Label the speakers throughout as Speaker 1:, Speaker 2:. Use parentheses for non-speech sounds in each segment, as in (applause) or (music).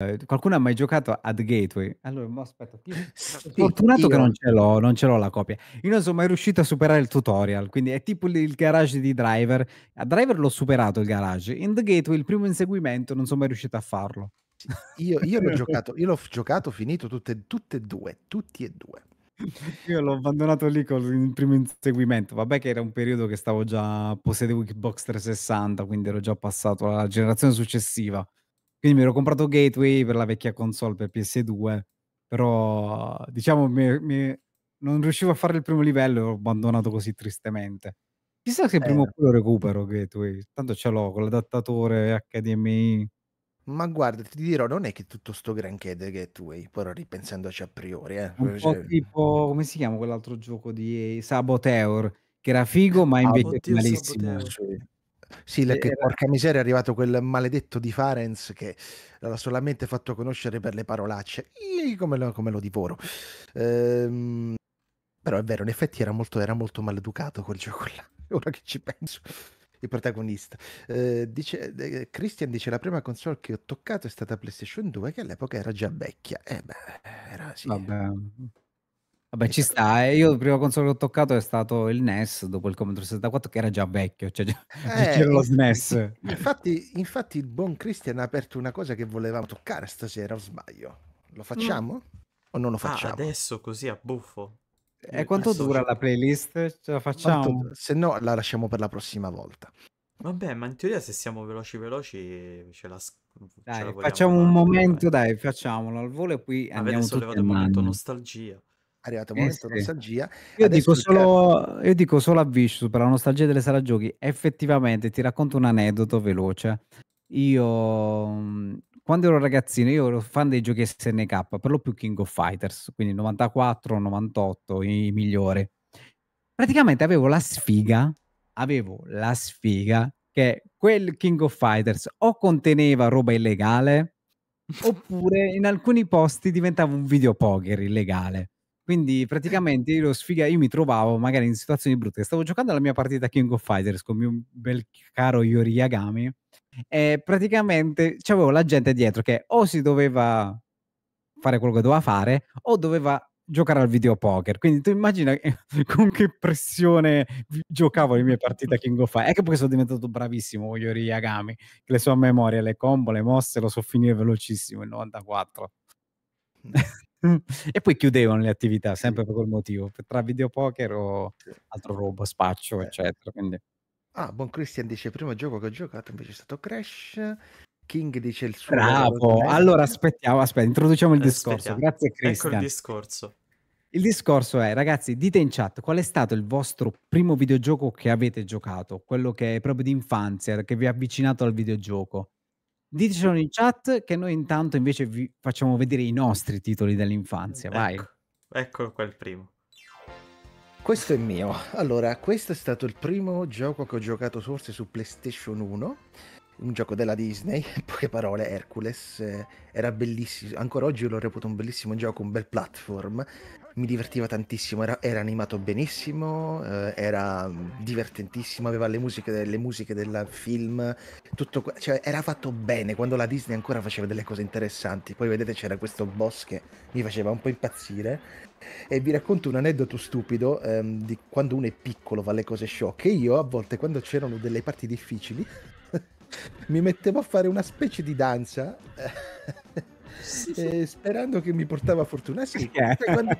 Speaker 1: Eh, qualcuno ha mai giocato ad Gateway? Allora, mo aspetta. Io, (laughs) sì, fortunato io... che non ce, l'ho, non ce l'ho la copia. Io non sono mai riuscito a superare il tutorial, quindi è tipo il garage di Driver. A Driver l'ho superato il garage, in The Gateway il primo inseguimento non sono mai riuscito a farlo.
Speaker 2: Io, io l'ho (laughs) giocato, io l'ho giocato, finito tutte, tutte e due, tutti e due.
Speaker 1: Io l'ho abbandonato lì con il primo inseguimento. Vabbè, che era un periodo che stavo già possedevo Xbox 360, quindi ero già passato alla generazione successiva. Quindi mi ero comprato Gateway per la vecchia console per PS2, però diciamo mi, mi, non riuscivo a fare il primo livello e l'ho abbandonato così tristemente. Chissà se prima o eh. poi lo recupero Gateway, tanto ce l'ho con l'adattatore HDMI. Ma guarda, ti dirò, non è
Speaker 2: che tutto sto granché The Gateway, però ripensandoci a priori. Eh. Un cioè... po'
Speaker 1: tipo, come si chiama quell'altro gioco di Saboteur, che era figo ma invece ah, malissimo.
Speaker 2: Saboteur. Sì, perché era... porca miseria è arrivato quel maledetto di Farenz che l'ha solamente fatto conoscere per le parolacce. Ii, come, lo, come lo divoro. Ehm, però è vero, in effetti era molto, era molto maleducato quel gioco là, (laughs) ora che ci penso. Il protagonista. Eh, dice, eh, Christian dice la prima console che ho toccato è stata PlayStation
Speaker 1: 2 che all'epoca era già vecchia. Eh beh, era sì. Eh. Vabbè Vabbè, ci sta. Eh, io il primo console che ho toccato è stato il NES dopo il Commodore 64, che era già vecchio, cioè già, eh, (laughs) c'era lo SNES. Eh,
Speaker 2: infatti, infatti, il buon Christian ha aperto una cosa che volevamo toccare stasera, o sbaglio. Lo mm. facciamo mm. o non lo ah, facciamo? Ah,
Speaker 3: adesso così a buffo.
Speaker 2: E eh, quanto dura la playlist? Ce la facciamo? Quanto... Se no, la lasciamo per la prossima volta.
Speaker 3: Vabbè, ma in teoria se siamo veloci veloci ce la, dai, facciamo un
Speaker 1: momento, dai, facciamolo al volo e poi Avete andiamo tutti a momento nostalgia arrivato il eh, momento eh sì. nostalgia. Io dico, solo, io dico, solo, a Vicious per la nostalgia delle sala giochi. Effettivamente, ti racconto un aneddoto veloce. Io, mhmm, quando ero ragazzino, io ero fan dei giochi SNK, per lo più King of Fighters, quindi 94, 98, i migliori. Praticamente avevo la sfiga, avevo la sfiga che quel King of Fighters o conteneva roba illegale, oppure in alcuni posti diventava un videopoker illegale. Quindi eh. praticamente io, sfiga, io mi trovavo magari in situazioni brutte. Stavo giocando la mia partita King of Fighters con mio bel caro Yori Yagami e praticamente c'avevo la gente dietro che o si doveva fare quello che doveva fare o doveva giocare al videopoker. Quindi tu immagina (laughs) con che pressione giocavo le mie partite King of Fire. Ecco perché sono diventato bravissimo con Yori Yagami, che le sue memorie, le combo, le mosse lo so finire velocissimo il 94. (laughs) e poi chiudevano le attività sempre per quel motivo, tra videopoker o altro robo spaccio, eh. eccetera. Quindi. Ah, Bon Christian
Speaker 2: dice: primo gioco che ho giocato invece è stato Crash.
Speaker 1: King dice il suo. Bravo. Allora aspettiamo, aspetta, introduciamo il eh, aspettiamo. discorso. Grazie, Christian. Ecco il
Speaker 2: discorso.
Speaker 1: Il discorso è, ragazzi, dite in chat qual è stato il vostro primo videogioco che avete giocato, quello che è proprio di infanzia, che vi ha avvicinato al videogioco. Ditecelo in chat che noi intanto invece vi facciamo vedere i nostri titoli dell'infanzia. Mm,
Speaker 3: ecco, vai. qua il primo.
Speaker 1: Questo è mio. Allora, questo è stato il primo gioco che ho giocato forse su
Speaker 2: PlayStation 1 un gioco della Disney, (laughs) in poche parole Hercules, eh, era bellissimo, ancora oggi l'ho reputo un bellissimo gioco, un bel platform, mi divertiva tantissimo, era, era animato benissimo, eh, era divertentissimo, aveva le musiche, le musiche del film, tutto, cioè, era fatto bene quando la Disney ancora faceva delle cose interessanti, poi vedete c'era questo boss che mi faceva un po' impazzire e vi racconto un aneddoto stupido ehm, di quando uno è piccolo fa le cose sciocche, io a volte quando c'erano delle parti difficili mi mettevo a fare una specie di danza. Sì, sì. Eh, sperando che mi portava fortuna. Sì, quando,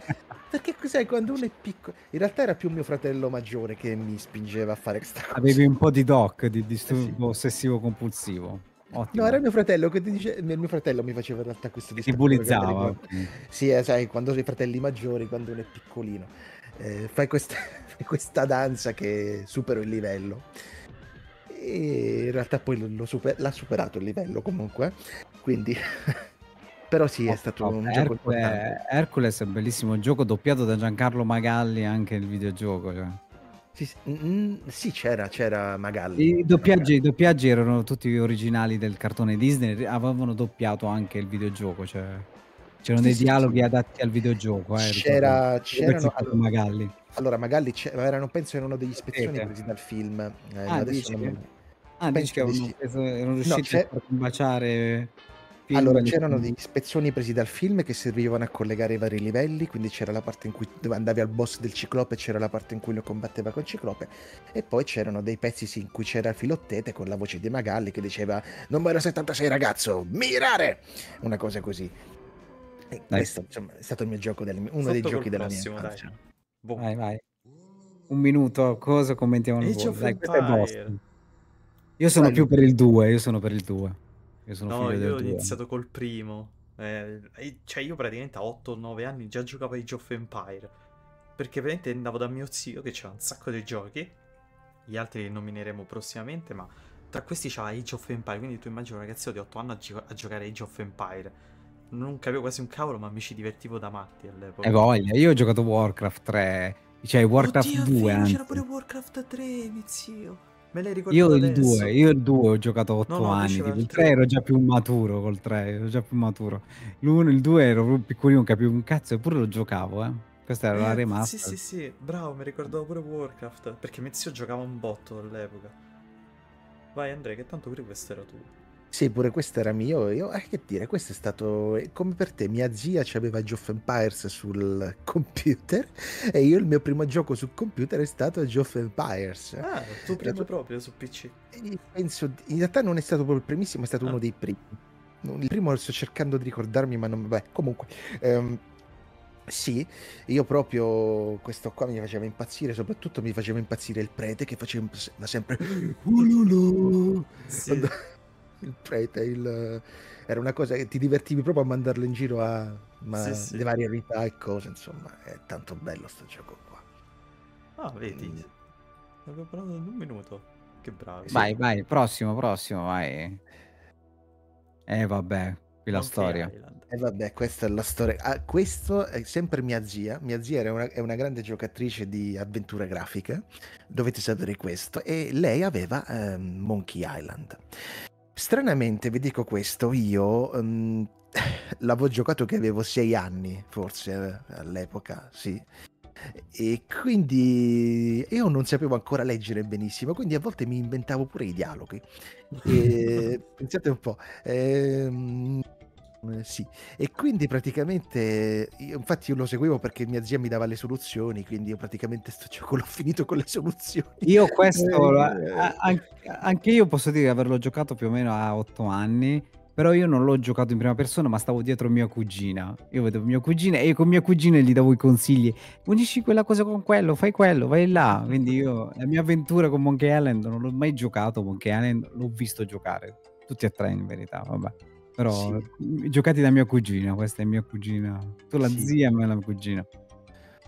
Speaker 2: perché sai, quando uno è piccolo, in realtà era più mio fratello maggiore che mi spingeva a fare questa
Speaker 1: cosa. Avevi un po' di doc, di disturbo eh, ossessivo compulsivo. Ottimo.
Speaker 2: No, era mio fratello che ti dice, mio fratello mi faceva in realtà questo disturbo. Ti bullizzava. Sì, eh, sai, quando sei fratelli maggiori, quando uno è piccolino, eh, fai questa, (laughs) questa danza che supero il livello. E in realtà poi super- l'ha superato il livello comunque. Quindi. (laughs)
Speaker 1: Però sì, è oh, stato oh, un Hercule, gioco importante. Hercules è un bellissimo gioco doppiato da Giancarlo Magalli anche il videogioco. Cioè. Sì, sì, c'era, c'era Magalli. I doppiaggi, I doppiaggi, erano tutti originali del cartone Disney, avevano doppiato anche il videogioco. Cioè, c'erano sì, dei sì, dialoghi adatti al videogioco. Eh, c'era, c'erano, allora, Magalli.
Speaker 2: Allora, Magalli erano, penso, in uno degli spezzoni presi dal film. Eh, ah, adesso non,
Speaker 1: Ah, penso che avevano preso, erano riusciti no, a baciare. Allora c'erano degli
Speaker 2: spezzoni presi dal film che servivano a collegare i vari livelli, quindi c'era la parte in cui andavi al boss del ciclope, c'era la parte in cui lo combatteva con ciclope e poi c'erano dei pezzi in cui c'era Filottete con la voce di Magalli che diceva numero 76 ragazzo, mirare! Una cosa così. Nice. Ecco. Questo insomma, è stato il mio gioco del, uno Sotto dei giochi della prossimo, mia infanzia.
Speaker 1: Boh. Vai, vai. Un minuto, cosa commentiamo noi? Questo è Boston. Io sono Bello. più per il 2, io sono per il 2. Io sono no, io ho iniziato
Speaker 3: col primo. Eh, cioè, io praticamente a 8-9 anni già giocavo ai of Empire. Perché praticamente andavo da mio zio che c'era un sacco di giochi. Gli altri li nomineremo prossimamente, ma tra questi c'ha Age of Empire. Quindi tu immagini un ragazzo di 8 anni a, gio- a giocare Age of Empire. Non capivo quasi un cavolo, ma mi ci divertivo da matti all'epoca. E voglia,
Speaker 1: io ho giocato Warcraft 3. Cioè, Warcraft Oddio, 2. Oddio, c'era pure Warcraft 3, mio zio. Me l'hai ricordato io il, 2, io il 2, ho giocato 8 no, no, anni, tipo, il 3 ero già più maturo col 3, ero già più maturo. L'1, il 2 ero più piccolino, capivo un cazzo, eppure lo giocavo, eh. Questa era eh, la rimasta. Sì, sì,
Speaker 3: sì, bravo, mi ricordavo pure Warcraft, perché mio zio giocava un botto all'epoca. Vai Andrea, che tanto pure questo era tu.
Speaker 2: Sì, pure questo era mio. Io, eh, che dire, questo è stato eh, come per te. Mia zia aveva Geoff Empires sul computer (laughs) e io il mio primo gioco sul computer è stato Geoff Empires. Ah,
Speaker 3: tu tuo primo proprio su PC?
Speaker 2: Penso, in realtà non è stato proprio il primissimo, è stato ah. uno dei primi. Il primo lo sto cercando di ricordarmi, ma non. Beh, comunque. Ehm, sì, io proprio questo qua mi faceva impazzire, soprattutto mi faceva impazzire il prete che faceva sempre... Sì il prete, il... Eh, era una cosa che ti divertivi proprio a mandarlo in giro a ma... sì, sì. le varie vita e cose, insomma, è tanto bello sto gioco
Speaker 3: qua. Ah, vedi, mm. avevo parlato in un minuto, che bravi. Vai, sì. vai,
Speaker 1: prossimo, prossimo, vai. Eh vabbè, qui la okay, storia.
Speaker 2: E eh, vabbè, questa è la storia. Ah, questo è sempre mia zia. Mia zia era una, è una grande giocatrice di avventure grafiche. Dovete sapere questo. E lei aveva ehm, Monkey Island. Stranamente, vi dico questo, io um, (laughs) l'avevo giocato che avevo sei anni, forse all'epoca, sì. E quindi io non sapevo ancora leggere benissimo, quindi a volte mi inventavo pure i dialoghi. (laughs) E, pensate un po'. Ehm, eh, sì, e quindi praticamente, io, infatti io lo seguivo perché mia zia mi dava le soluzioni, quindi io praticamente sto gioco (laughs) l'ho finito con le soluzioni. Io questo, eh,
Speaker 1: eh. anche io posso dire di averlo giocato più o meno a otto anni, però io non l'ho giocato in prima persona, ma stavo dietro mia cugina. Io vedevo mia cugina e io con mia cugina gli davo i consigli. Unisci quella cosa con quello, fai quello, vai là. Quindi io la mia avventura con Monkey Island non l'ho mai giocato, Monkey Island l'ho visto giocare. Tutti e tre in verità, vabbè. Però sì. giocati da mia cugina, questa è mia cugina, tu la sì. zia, ma è la mia cugina.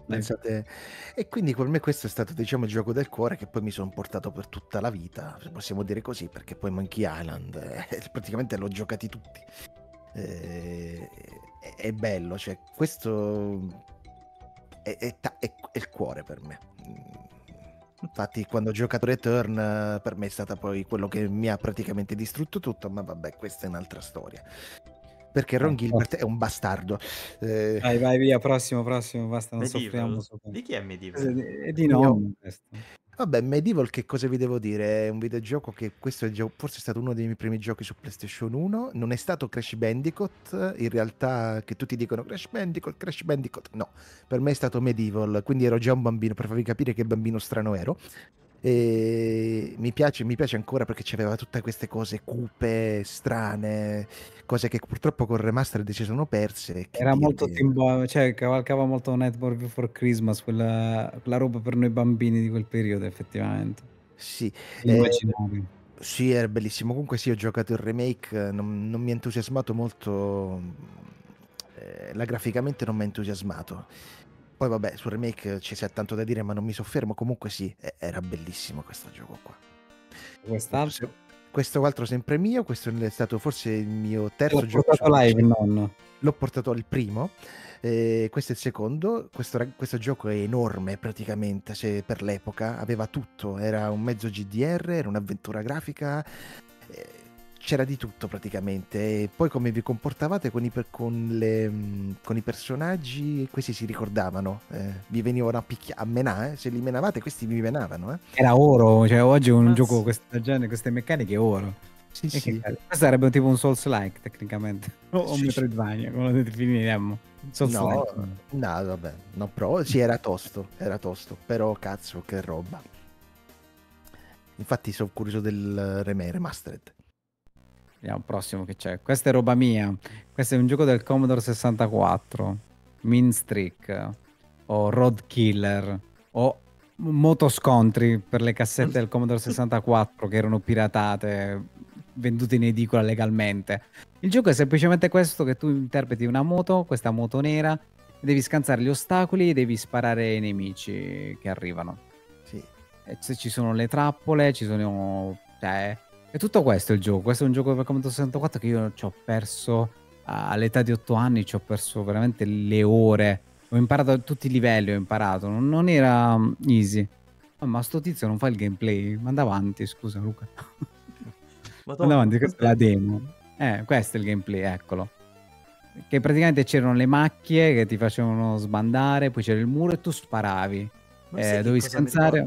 Speaker 2: Pensate... E quindi per me questo è stato diciamo il gioco del cuore che poi mi sono portato per tutta la vita, possiamo dire così, perché poi Monkey Island eh, (laughs) praticamente l'ho giocati tutti. Eh, è bello, cioè questo è, è, ta- è, è il cuore per me mm. Infatti, quando ho giocato Return, per me è stata poi quello che mi ha praticamente distrutto tutto. Ma vabbè, questa è un'altra storia. Perché Ron certo. Gilbert è
Speaker 1: un bastardo. Eh... Vai, vai via, prossimo, prossimo. Basta, non Medieval. soffriamo. Sopra. Di chi è Medieval? È eh, di, è eh, di no.
Speaker 2: Vabbè, Medieval che cosa vi devo dire? È un videogioco che questo è forse è stato uno dei miei primi giochi su PlayStation 1, non è stato Crash Bandicoot, in realtà che tutti dicono Crash Bandicoot, Crash Bandicoot, no, per me è stato Medieval, quindi ero già un bambino, per farvi capire che bambino strano ero, e mi piace, mi piace ancora perché c'aveva tutte queste cose cupe, strane, cose che purtroppo con il remastered si sono perse. Era molto
Speaker 1: tempo, cioè cavalcava molto Nightmare Before Christmas, quella, quella, roba per noi bambini di quel periodo effettivamente. Sì, eh,
Speaker 2: sì era bellissimo. Comunque sì, ho giocato il remake, non, non mi ha entusiasmato molto, eh, la graficamente non mi ha entusiasmato poi vabbè, sul remake ci si sia tanto da dire, ma non mi soffermo. Comunque sì, era bellissimo questo gioco qua. Quest'altro? Questo altro sempre mio, questo è stato forse il mio terzo L'ho gioco. L'ho portato live, nonno. L'ho portato il primo. Eh, questo è il secondo, questo, questo, gioco è enorme praticamente cioè, per l'epoca, aveva tutto, era un mezzo GDR, era un'avventura grafica, eh, c'era di tutto praticamente. E poi come vi comportavate con i, con le, con i personaggi, questi si ricordavano. Eh, vi venivano a, picchiare,
Speaker 1: a menare, eh? se li menavate, questi vi menavano. Eh? Era oro, cioè oggi un Mazz- ah, gioco questa genere, queste meccaniche oro. Sì, eh, e sì. Che, questo sarebbe tipo un Souls like tecnicamente, (laughs) o sì, un Metroidvania, sì. come lo definiremmo. Souls no, like. no, vabbè, no, però sì, era tosto, era tosto, però cazzo, che roba. Infatti sono curioso del remastered. Vediamo prossimo che c'è. Questa è roba mia. Questo è un gioco del Commodore 64. Min Streak. O Road Killer. O Motoscontri per le cassette del Commodore 64 che erano piratate, vendute in edicola legalmente. Il gioco è semplicemente questo che tu interpreti una moto, questa moto nera, devi scansare gli ostacoli e devi sparare ai nemici che arrivano. Sì. E se ci sono le trappole, ci sono... Cioè, è tutto questo il gioco. Questo è un gioco per Commodore 64 che io ci ho perso all'età di 8 anni, ci ho perso veramente le ore. Ho imparato a tutti i livelli, ho imparato. Non, non era mm, easy. Oh, ma sto tizio non fa il gameplay. Ma Manda avanti, scusa Luca. (laughs) Madonna, Manda avanti, questa è la demo. Eh, questo è il gameplay, eccolo. Che praticamente c'erano le macchie che ti facevano sbandare, poi c'era il muro e tu sparavi. Ma eh, dovevi scansare.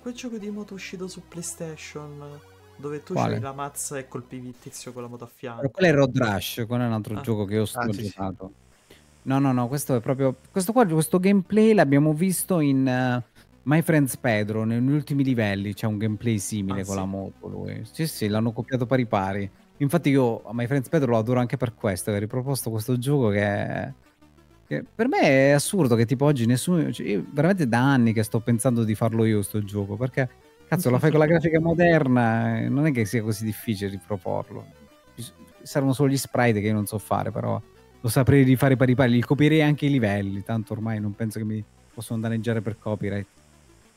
Speaker 3: Quel gioco di moto uscito su PlayStation dove tu Quale? c'hai la mazza e colpivi il tizio con la moto a fianco. Però eh, quello è Road Rush,
Speaker 1: quello è un altro ah. gioco che io sto ah, giocato. Sì, sì. No, no, no, questo è proprio... Questo qua, questo gameplay l'abbiamo visto in... Uh... My Friends Pedro, negli ultimi livelli c'è un gameplay simile ah, con sì. la moto. Lui. Sì, sì, l'hanno copiato pari pari. Infatti, io My Friends Pedro lo adoro anche per questo. Che ha riproposto questo gioco che, che, per me è assurdo. Che tipo oggi nessuno. Cioè, veramente da anni che sto pensando di farlo io, sto gioco. Perché Cazzo, lo fai con la grafica moderna, eh, non è che sia così difficile riproporlo. Servono solo gli sprite che io non so fare, però lo saprei rifare pari pari, li copierei anche i livelli, tanto ormai non penso che mi possono danneggiare per copyright.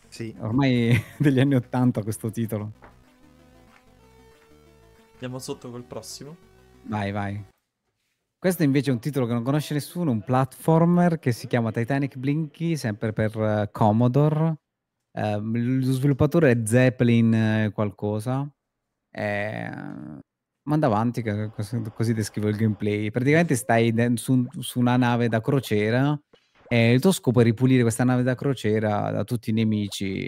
Speaker 1: Sì. Ormai (laughs) degli anni 80 questo titolo.
Speaker 3: Andiamo sotto col prossimo.
Speaker 1: Vai, vai. Questo invece è un titolo che non conosce nessuno, un platformer che si chiama Titanic Blinky, sempre per uh, Commodore eh, lo sviluppatore è Zeppelin eh, qualcosa. Eh, manda avanti, così, descrivo il gameplay. Praticamente stai su, su una nave da crociera e il tuo scopo è ripulire questa nave da crociera da tutti i nemici.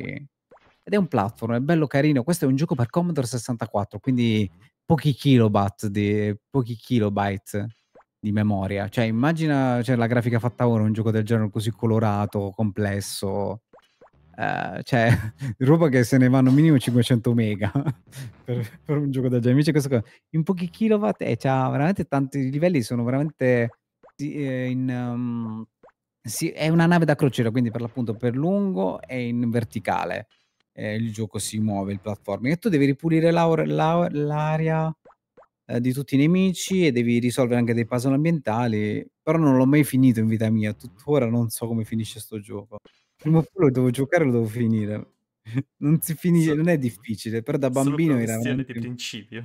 Speaker 1: Ed è un platform, è bello carino. Questo è un gioco per Commodore 64, quindi pochi kilobyte di, pochi kilobyte di memoria. Cioè, immagina cioè, la grafica fatta ora, un gioco del genere così colorato, complesso. Uh, cioè, (laughs) roba che se ne vanno minimo 500 mega (laughs) per, per, un gioco da genere. Invece questo qua, in pochi kilowatt, e eh, c'ha veramente tanti livelli, sono veramente eh, in... Um, sì, è una nave da crociera, quindi per l'appunto per lungo e in verticale. Eh, il gioco si muove, il platforming. E tu devi ripulire l'aria eh, di tutti i nemici e devi risolvere anche dei puzzle ambientali. Però non l'ho mai finito in vita mia, tuttora non so come finisce sto gioco. Prima o poi lo devo giocare, lo devo finire. (laughs) Non si finisce, so, non è difficile, però da bambino era... Una di principio.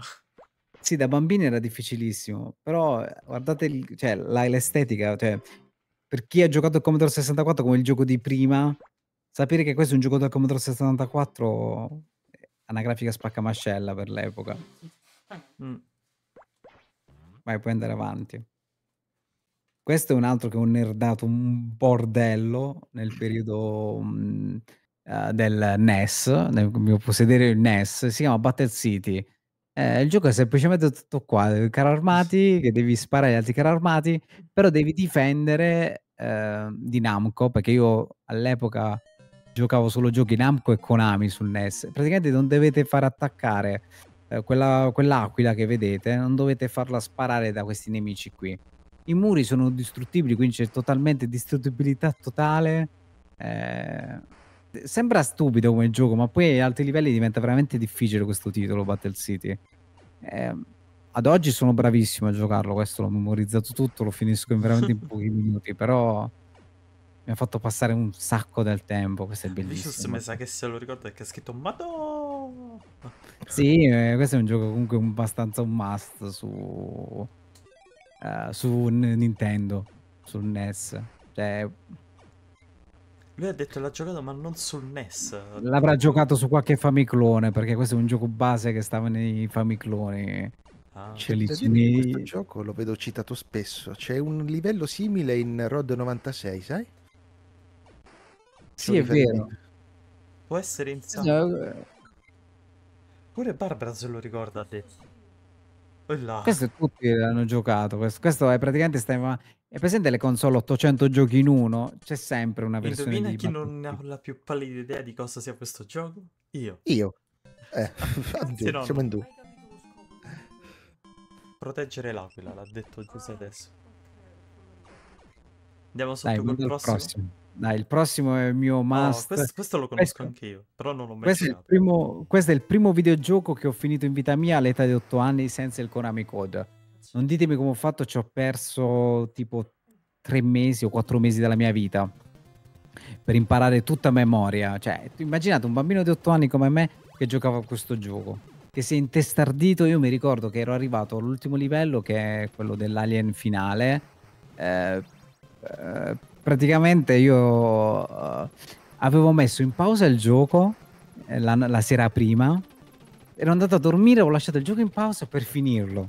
Speaker 1: Sì, da bambino era difficilissimo, però eh, guardate il, cioè, la, l'estetica, cioè, per chi ha giocato a Commodore 64 come il gioco di prima, sapere che questo è un gioco del Commodore 64 è eh, una grafica spaccamascella per l'epoca. Mm. Vai, puoi andare avanti. Questo è un altro che ho nerdato un bordello nel periodo mh, mm, eh, uh, del NES, nel mio possedere il NES, si chiama Battle City. Eh, il gioco è semplicemente tutto qua, carri armati, che devi sparare agli altri carri armati, però devi difendere eh, di Namco, perché io all'epoca giocavo solo giochi Namco e Konami sul NES. Praticamente non dovete far attaccare eh, quella, quell'aquila che vedete, non dovete farla sparare da questi nemici qui i muri sono distruttibili, quindi c'è totalmente distruttibilità totale. Eh, sembra stupido come gioco, ma poi ad alti livelli diventa veramente difficile questo titolo, Battle City. Eh, ad oggi sono bravissimo a giocarlo, questo l'ho memorizzato tutto, lo finisco in veramente in (laughs) pochi minuti, però mi ha fatto passare un sacco del tempo, questo è bellissimo. Vicious mi
Speaker 3: sa che se lo ricordo che ha scritto Madonna!
Speaker 1: Sì, eh, questo è un gioco comunque abbastanza un must su uh, su Nintendo, sul NES.
Speaker 3: Cioè... Lui ha detto l'ha giocato ma non sul NES. L'avrà giocato
Speaker 1: su qualche Famiclone perché questo è un gioco base che stava nei Famicloni. Ah. C'è lì nei... questo gioco
Speaker 2: lo vedo citato spesso. C'è un livello simile in Road 96, sai? Sì, è
Speaker 3: vero. Può essere insano.
Speaker 2: Esatto. Pure Barbara se lo
Speaker 3: ricorda a te. Quella.
Speaker 1: Questo tutti l'hanno giocato. Questo, questo è praticamente Stefano. È presente le console 800 giochi in uno? C'è sempre una versione Indovina chi
Speaker 3: battuti. non ha la più pallida idea di cosa sia questo gioco?
Speaker 1: Io. Io. Eh, (laughs) (laughs) oddio, non... siamo in
Speaker 3: due. Proteggere l'aquila, l'ha detto Giuseppe adesso. Andiamo sotto Dai, col prossimo. prossimo.
Speaker 1: Dai, il prossimo è il mio master. Oh, questo, questo, lo conosco questo, anch'io, però non l'ho mai questo è, primo, questo è il primo videogioco che ho finito in vita mia all'età di 8 anni senza il Konami Code. Non ditemi come ho fatto, ci ho perso tipo 3 mesi o 4 mesi della mia vita per imparare tutta memoria. Cioè, immaginate un bambino di 8 anni come me che giocava a questo gioco. Che si è intestardito, io mi ricordo che ero arrivato all'ultimo livello, che è quello dell'alien finale. Eh, eh, praticamente io uh, avevo messo in pausa il gioco eh, la, la, sera prima, ero andato a dormire, ho lasciato il gioco in pausa per finirlo. (laughs)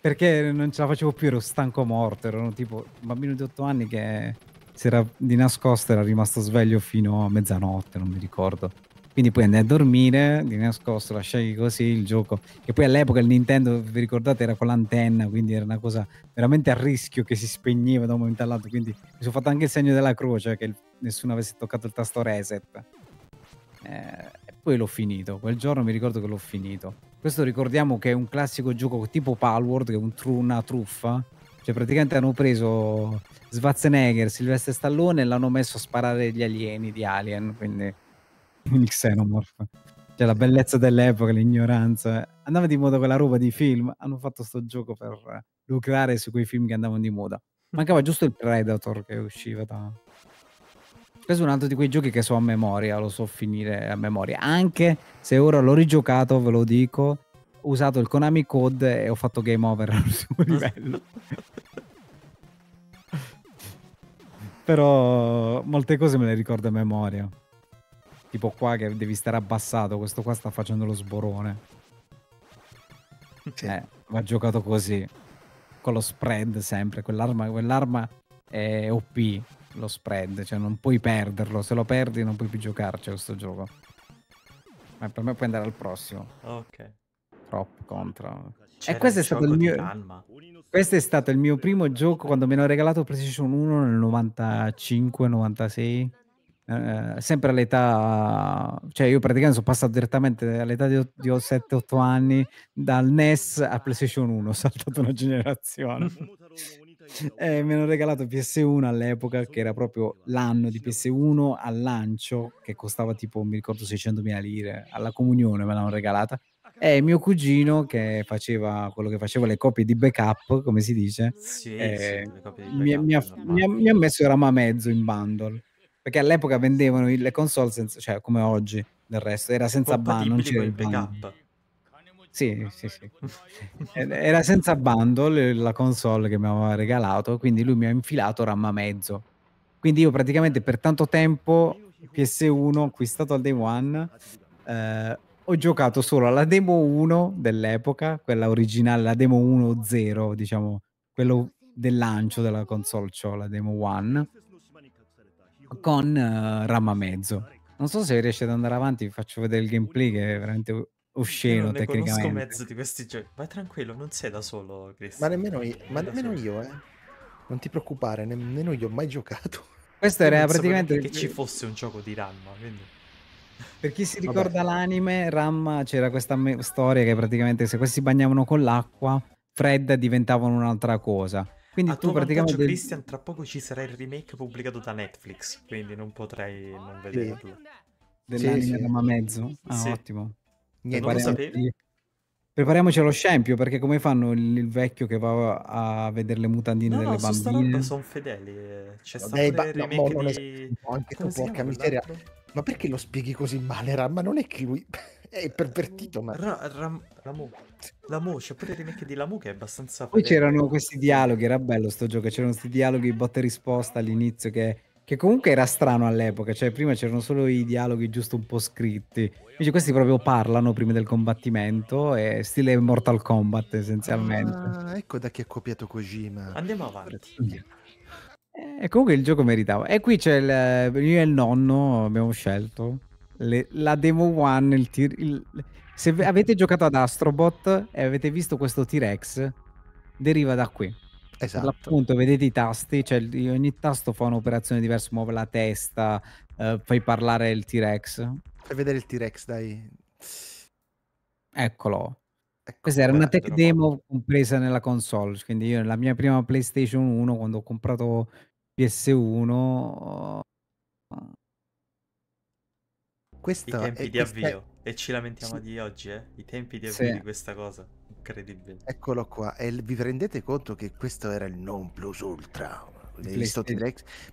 Speaker 1: Perché non ce la facevo più, ero stanco morto, ero tipo un bambino di 8 anni che si era di nascosto era rimasto sveglio fino a mezzanotte, non mi ricordo. Quindi puoi andare a dormire di nascosto, lasciai così il gioco. Che poi all'epoca il Nintendo, vi ricordate, era con l'antenna, quindi era una cosa veramente a rischio che si spegneva da un momento all'altro. Quindi mi sono fatto anche il segno della croce che nessuno avesse toccato il tasto reset. Eh, e poi l'ho finito. Quel giorno mi ricordo che l'ho finito. Questo ricordiamo che è un classico gioco tipo Palworld, che è un tru- una truffa. Cioè, praticamente hanno preso Schwarzenegger, Silvestre Stallone e l'hanno messo a sparare gli alieni di Alien. Quindi gli (laughs) xenomorph. Cioè la bellezza dell'epoca, l'ignoranza. Andava di moda quella roba di film, hanno fatto sto gioco per lucrare su quei film che andavano di moda. Mancava giusto il Predator che usciva da... Questo è un altro di quei giochi che so a memoria, lo so finire a memoria. Anche se ora l'ho rigiocato, ve lo dico, ho usato il Konami Code e ho fatto game over al all'ultimo (laughs) livello. Però molte cose me le ricordo a memoria. Tipo qua che devi stare abbassato, questo qua sta facendo lo sborone. Sì. Eh, va giocato così, con lo spread sempre, quell'arma, quell'arma è OP, lo spread, cioè non puoi perderlo, se lo perdi non puoi più giocarci a questo gioco. Ma per me puoi andare al prossimo. Ok. Troppo contro. C'era e questo è stato il mio... Calma. Questo è stato il mio primo gioco quando me l'ho regalato PlayStation 1 nel 95-96. Eh, sempre all'età, cioè io praticamente sono passato direttamente all'età di, di 7-8 anni dal NES a PlayStation 1, (laughs) ho saltato una generazione. eh, mi hanno regalato PS1 all'epoca, che era proprio l'anno di PS1 al lancio, che costava tipo, mi ricordo, 600.000 lire, alla comunione me l'hanno regalata. E mio cugino che faceva quello che faceva le copie di backup, come si dice, sì, eh, sì, backup, mi, mi, ha, mi, ha, mi ha messo Rama Mezzo in bundle. Perché all'epoca vendevano le console, senza, cioè come oggi del resto, era senza bando, non c'era il backup. Sì, sì, sì. era senza bundle eh, la console che mi aveva regalato, quindi lui mi ha infilato RAM a mezzo. Quindi io praticamente per tanto tempo PS1 acquistato al day one eh, ho giocato solo alla demo 1 dell'epoca, quella originale, la demo 1.0, diciamo, quello del lancio della console, cioè la demo 1 con uh, rama mezzo. Non so se riesce ad andare avanti, vi faccio vedere il gameplay che è veramente osceno non tecnicamente. Non
Speaker 3: mezzo di questi giochi. Vai tranquillo, non sei da solo, Chris.
Speaker 2: Ma nemmeno io, ma nemmeno io eh. Non ti preoccupare, nemmeno io ho mai giocato. (laughs) Questo io era praticamente che ci
Speaker 3: fosse un gioco di Ramma, quindi
Speaker 1: per chi si ricorda Vabbè. l'anime, Ramma c'era questa me- storia che praticamente se questi bagnavano con l'acqua fredda diventavano un'altra cosa. Quindi A tu praticamente... Christian,
Speaker 3: tra poco ci sarà il remake pubblicato da Netflix, quindi non potrei non vederlo. Dell'anime sì, sì. Roma Mezzo?
Speaker 1: Ah, sì. ottimo. Niente, non lo sapevi? Prepariamoci allo scempio, perché come fanno il, il, vecchio che va a vedere le mutandine no, delle eh. no, bambine?
Speaker 3: sono fedeli. C'è stato il remake no, di... Anche tu, porca miseria.
Speaker 2: Ma perché lo spieghi così male, Ram? Ma non è che lui... (laughs) È pervertito,
Speaker 1: ma...
Speaker 3: Ra- Ram- Ramu. Lamu, c'è pure il remake di Lamu che è abbastanza... Poi fedele.
Speaker 1: c'erano questi dialoghi, era bello sto gioco, c'erano questi dialoghi botta e risposta all'inizio che, che comunque era strano all'epoca, cioè prima c'erano solo i dialoghi giusto un po' scritti, invece questi proprio parlano prima del combattimento, è stile Mortal Kombat essenzialmente.
Speaker 2: Ah, ecco da chi ha copiato Kojima. Andiamo avanti. Eh,
Speaker 1: e comunque il gioco meritava. E qui c'è il, eh, io e il nonno abbiamo scelto le, la demo one, il tir, il, se avete giocato ad Astrobot e avete visto questo T-Rex, deriva da qui. Esatto. Appunto, vedete i tasti, cioè ogni tasto fa un'operazione diversa, muove la testa, eh, fai parlare il T-Rex.
Speaker 2: Fai vedere il T-Rex, dai.
Speaker 1: Eccolo. Ecco, Questa era una tech demo compresa nella console, quindi io nella mia prima PlayStation 1, quando ho comprato PS1,
Speaker 2: questo I tempi è, di avvio.
Speaker 3: E ci lamentiamo sì. di oggi, eh? I tempi di avvio sì. di questa cosa. Incredibile.
Speaker 2: Eccolo qua. E vi rendete conto che questo era il non plus ultra.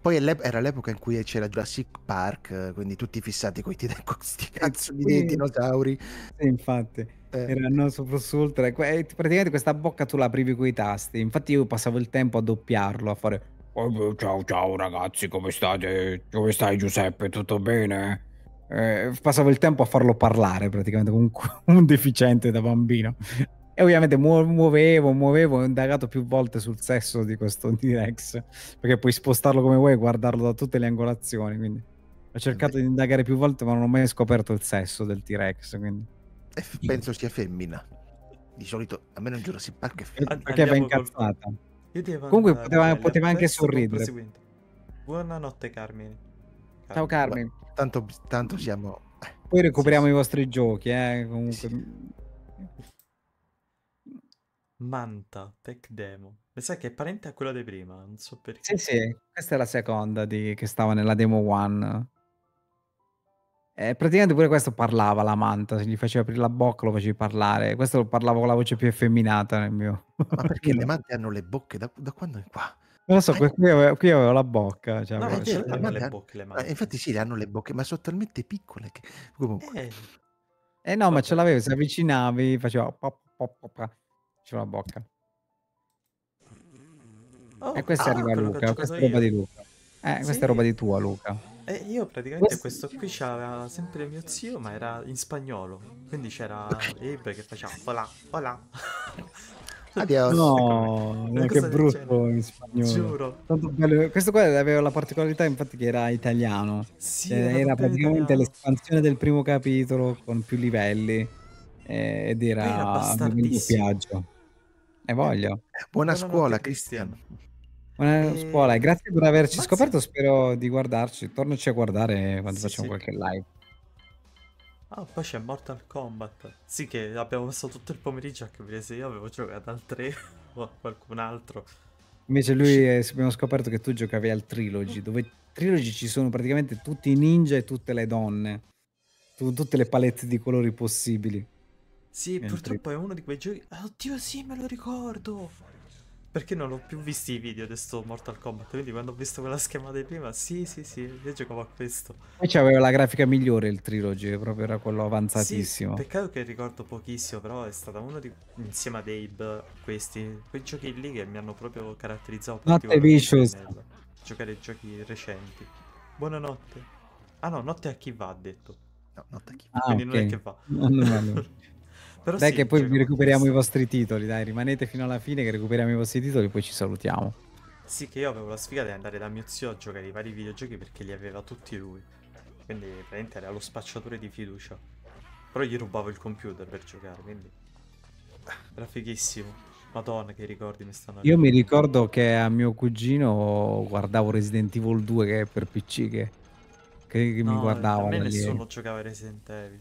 Speaker 2: Poi era l'epoca in cui c'era Jurassic
Speaker 1: Park, quindi tutti fissati (laughs) con questi eh, cazzo di dinosauri. Sì, infatti. Eh. Era il nostro plus ultra. praticamente questa bocca tu la aprivi con i tasti. Infatti io passavo il tempo a doppiarlo, a fare... Oh, ciao ciao ragazzi, come state? Come stai Giuseppe? Tutto bene? eh, passavo il tempo a farlo parlare praticamente con un (laughs) deficiente da bambino. E ovviamente muovevo, muovevo, ho indagato più volte sul sesso di questo T-Rex, perché puoi spostarlo come vuoi e guardarlo da tutte le angolazioni, quindi ho cercato di indagare più volte ma non ho mai scoperto il sesso del T-Rex, quindi... E
Speaker 2: eh, penso sia femmina. Di solito, almeno in Jurassic Park è femmina. Eh, perché va incazzata.
Speaker 3: Comunque poteva, poteva anche sorridere. Buonanotte Carmine.
Speaker 1: Ciao Carmen. tanto, tanto siamo... Poi recuperiamo sì, i vostri sì. giochi, eh, comunque. Sì.
Speaker 3: Manta, Tech Demo. Mi sa che è parente a quella di prima, non so perché.
Speaker 1: Sì, sì, questa è la seconda di... che stava nella demo 1. Eh, praticamente pure questo parlava la manta, se gli facevi aprire la bocca lo facevi parlare. Questo lo parlava con la voce più effeminata nel mio. Ma perché (laughs) le mante
Speaker 2: hanno le bocche da, da quando è qua?
Speaker 1: Non lo so, qui, avevo, qui avevo la bocca. Cioè, no, avevo...
Speaker 2: Cioè, hanno le bocche, le mani.
Speaker 1: Infatti sì, le hanno le bocche, ma sono talmente piccole che comunque... Eh, eh no, ma ce l'avevo. se avvicinavi faceva... Pop, pop, pop, eh, faceva la bocca. Oh, e questa ah, è roba Luca, questa è roba di Luca. Eh, sì. questa è roba di tua Luca.
Speaker 3: E eh, io praticamente questo, questo qui c'era sempre mio zio, ma era in spagnolo. Quindi c'era Ebre che faceva hola, hola. (laughs)
Speaker 1: Adios. No, ecco. Eh, che brutto dicendo? in spagnolo. Giuro. Questo qua aveva la particolarità infatti che era italiano. Sì, eh, era, era praticamente italiano. l'espansione del primo capitolo con più livelli eh, ed era, era un doppiaggio. E voglio. Buona scuola, Cristian. Buona e... Eh, scuola e grazie per averci Mazza. scoperto. Spero di guardarci. Tornaci a guardare quando sì, facciamo sì. qualche live.
Speaker 3: Ah, poi c'è Mortal Kombat. Sì che abbiamo messo tutto il pomeriggio a capire se io avevo giocato al 3 (laughs) o a qualcun altro.
Speaker 1: Invece lui è, abbiamo scoperto che tu giocavi al Trilogy, dove Trilogy ci sono praticamente tutti i ninja e tutte le donne, tu, tutte le palette di colori possibili.
Speaker 3: Sì, e purtroppo è uno di quei giochi... Oddio sì, me lo ricordo! Perché non ho più visto i video di sto Mortal Kombat, quindi quando ho visto quella schema di prima, sì, sì, sì, io giocavo a questo.
Speaker 1: E c'aveva la grafica migliore il Trilogy, proprio era quello avanzatissimo. Sì,
Speaker 3: peccato che ricordo pochissimo, però è stato uno di... insieme ad Abe, questi, quei giochi lì che mi hanno proprio caratterizzato. Notte Vicious. Nel... Giocare giochi recenti. Buonanotte. Ah no, notte a chi va, ha detto. No, notte a chi va. Ah, Quindi okay. non è che va. No, no, no.
Speaker 1: Però dai sì, che poi cioè, vi recuperiamo questo. i vostri titoli, dai, rimanete fino alla fine che recuperiamo i vostri titoli e poi ci salutiamo.
Speaker 3: Sì, che io avevo la sfiga di andare da mio zio a giocare i vari videogiochi perché li aveva tutti lui. Quindi praticamente era lo spacciatore di fiducia. Però gli rubavo il computer per giocare, quindi... Ah, era fighissimo. Madonna, che ricordi mi stanno Io mi ricordo
Speaker 1: che a mio cugino guardavo Resident Evil 2 che è per PC che, che, che no, mi A me nessuno
Speaker 3: giocava Resident Evil.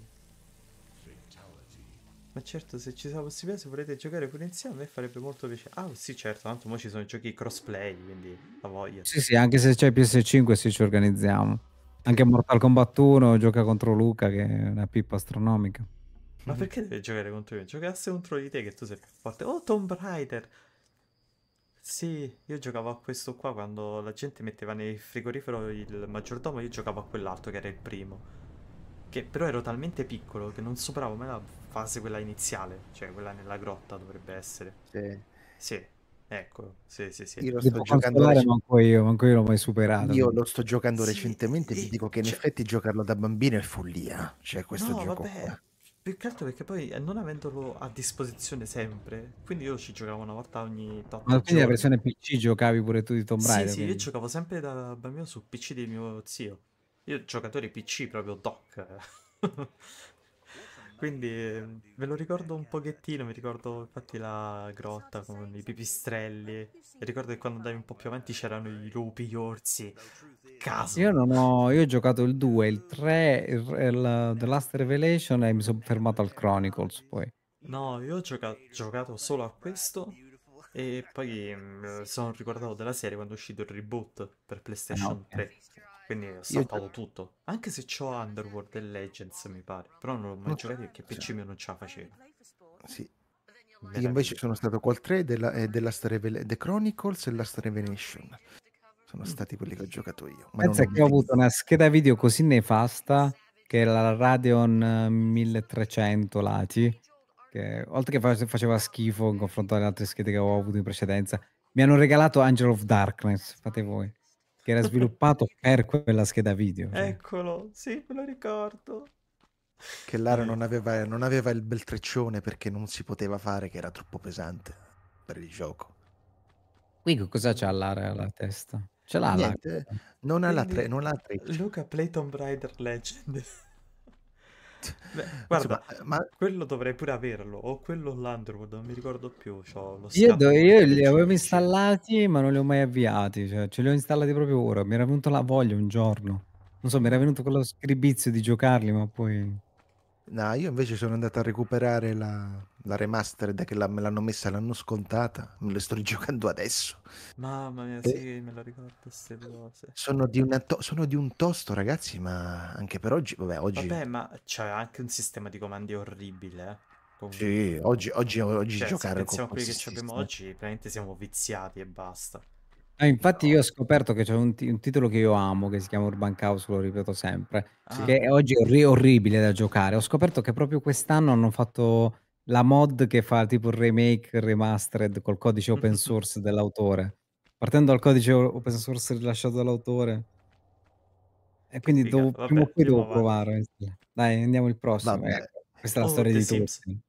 Speaker 3: Ma certo, se ci sarà possibilità, se volete giocare pure insieme, a me farebbe molto piacere. Ah, sì, certo, tanto mo ci sono i giochi crossplay, quindi la voglia. Sì, sì, anche se
Speaker 1: c'è PS5, sì, ci organizziamo. Anche Mortal Kombat 1 gioca contro Luca, che è una pippa astronomica.
Speaker 3: Ma perché deve giocare contro me? Giocasse contro di te, che tu sei più forte. Oh, Tomb Raider! Sì, io giocavo a questo qua quando la gente metteva nel frigorifero il maggiordomo, io giocavo a quell'altro che era il primo. Che però ero talmente piccolo che non superavo mai la fase quella iniziale, cioè quella nella grotta dovrebbe essere. Sì. Sì. Ecco, sì, sì, sì. Io lo sto giocando rec...
Speaker 1: manco io, manco io l'ho mai superato. Io lo sto giocando sì, recentemente e sì, vi
Speaker 2: dico che in cioè... effetti giocarlo da bambino è follia, cioè questo no, gioco vabbè. Qua.
Speaker 3: Più che altro perché poi eh, non avendolo a disposizione sempre, quindi io ci giocavo una volta ogni tanto. Ma quindi la versione
Speaker 1: PC giocavi pure tu di Tomb Raider? Sì, sì, io
Speaker 3: giocavo sempre da bambino su PC di mio zio. Io giocatore PC proprio doc. (laughs) Quindi ve lo ricordo un pochettino, mi ricordo infatti la grotta con i pipistrelli, ricordo che quando andavi un po' più avanti c'erano i lupi, gli orsi,
Speaker 1: caso. Io non ho, io ho giocato il 2, il 3, il, il, eh, The Last Revelation e mi sono fermato al Chronicles poi.
Speaker 3: No, io ho gioca giocato solo a questo e poi mm, sono ricordato della serie quando è uscito il reboot per ah, PlayStation eh no, 3. Quindi ho saltato Io... tutto. Anche se c'ho Underworld e Legends, mi pare. Però non l'ho mai no. giocato perché PC mio non ce la
Speaker 2: faceva. Sì. Io invece sono stato col 3 della, eh, della Revel- The Chronicles e Last Revelation. Sono mm. stati quelli che ho giocato io. Ma Pensa che ho avuto
Speaker 1: una scheda video così nefasta che era la Radeon 1300 eh, Lati, che oltre che faceva schifo in confronto alle altre schede che avevo avuto in precedenza, mi hanno regalato Angel of Darkness, fate voi che era sviluppato per quella scheda video.
Speaker 3: Eccolo, sì, me lo ricordo.
Speaker 1: Che Lara eh. non aveva, non aveva il bel
Speaker 2: treccione perché non si poteva fare, che era troppo pesante per il gioco. Qui
Speaker 1: cosa c'ha Lara alla testa? Ce l'ha Niente,
Speaker 2: la... non, ha la tre, non ha la tre. Luca
Speaker 3: Playton Rider Legend guarda, Insomma, eh, ma... quello dovrei pure averlo, o quello l'Underwood, non mi ricordo più. io, do, io
Speaker 1: li avevo installati, ma non li ho mai avviati, cioè ce li ho installati proprio ora. Mi era venuto la voglia un giorno. Non so, mi era venuto quello scribizio di giocarli, ma poi.
Speaker 2: No, io invece sono andato a recuperare la, la remastered che la, me l'hanno messa, l'hanno scontata, me lo sto rigiocando adesso.
Speaker 3: Mamma mia, eh, sì, me lo ricordo queste cose. Sono
Speaker 2: di, to- sono di, un tosto, ragazzi, ma anche per oggi, vabbè, oggi... Vabbè,
Speaker 3: ma c'è anche un sistema di comandi orribile, eh.
Speaker 1: Comunque. Sì, oggi, oggi, oggi cioè, giocare con quelli
Speaker 3: che abbiamo oggi, veramente siamo viziati e basta.
Speaker 1: Ah, infatti io ho scoperto che c'è un, ti- un titolo che io amo, che si chiama Urban Chaos, lo ripeto sempre, Ah. che oggi è orri- orribile da giocare. Ho scoperto che proprio quest'anno hanno fatto la mod che fa tipo il remake, remastered col codice open (laughs) source dell'autore, partendo dal codice open source rilasciato dall'autore. E quindi figa, devo, prima o poi devo provare. Dai, andiamo il prossimo. Vabbè. Ecco. questa è la Oh, storia di Sims. tutti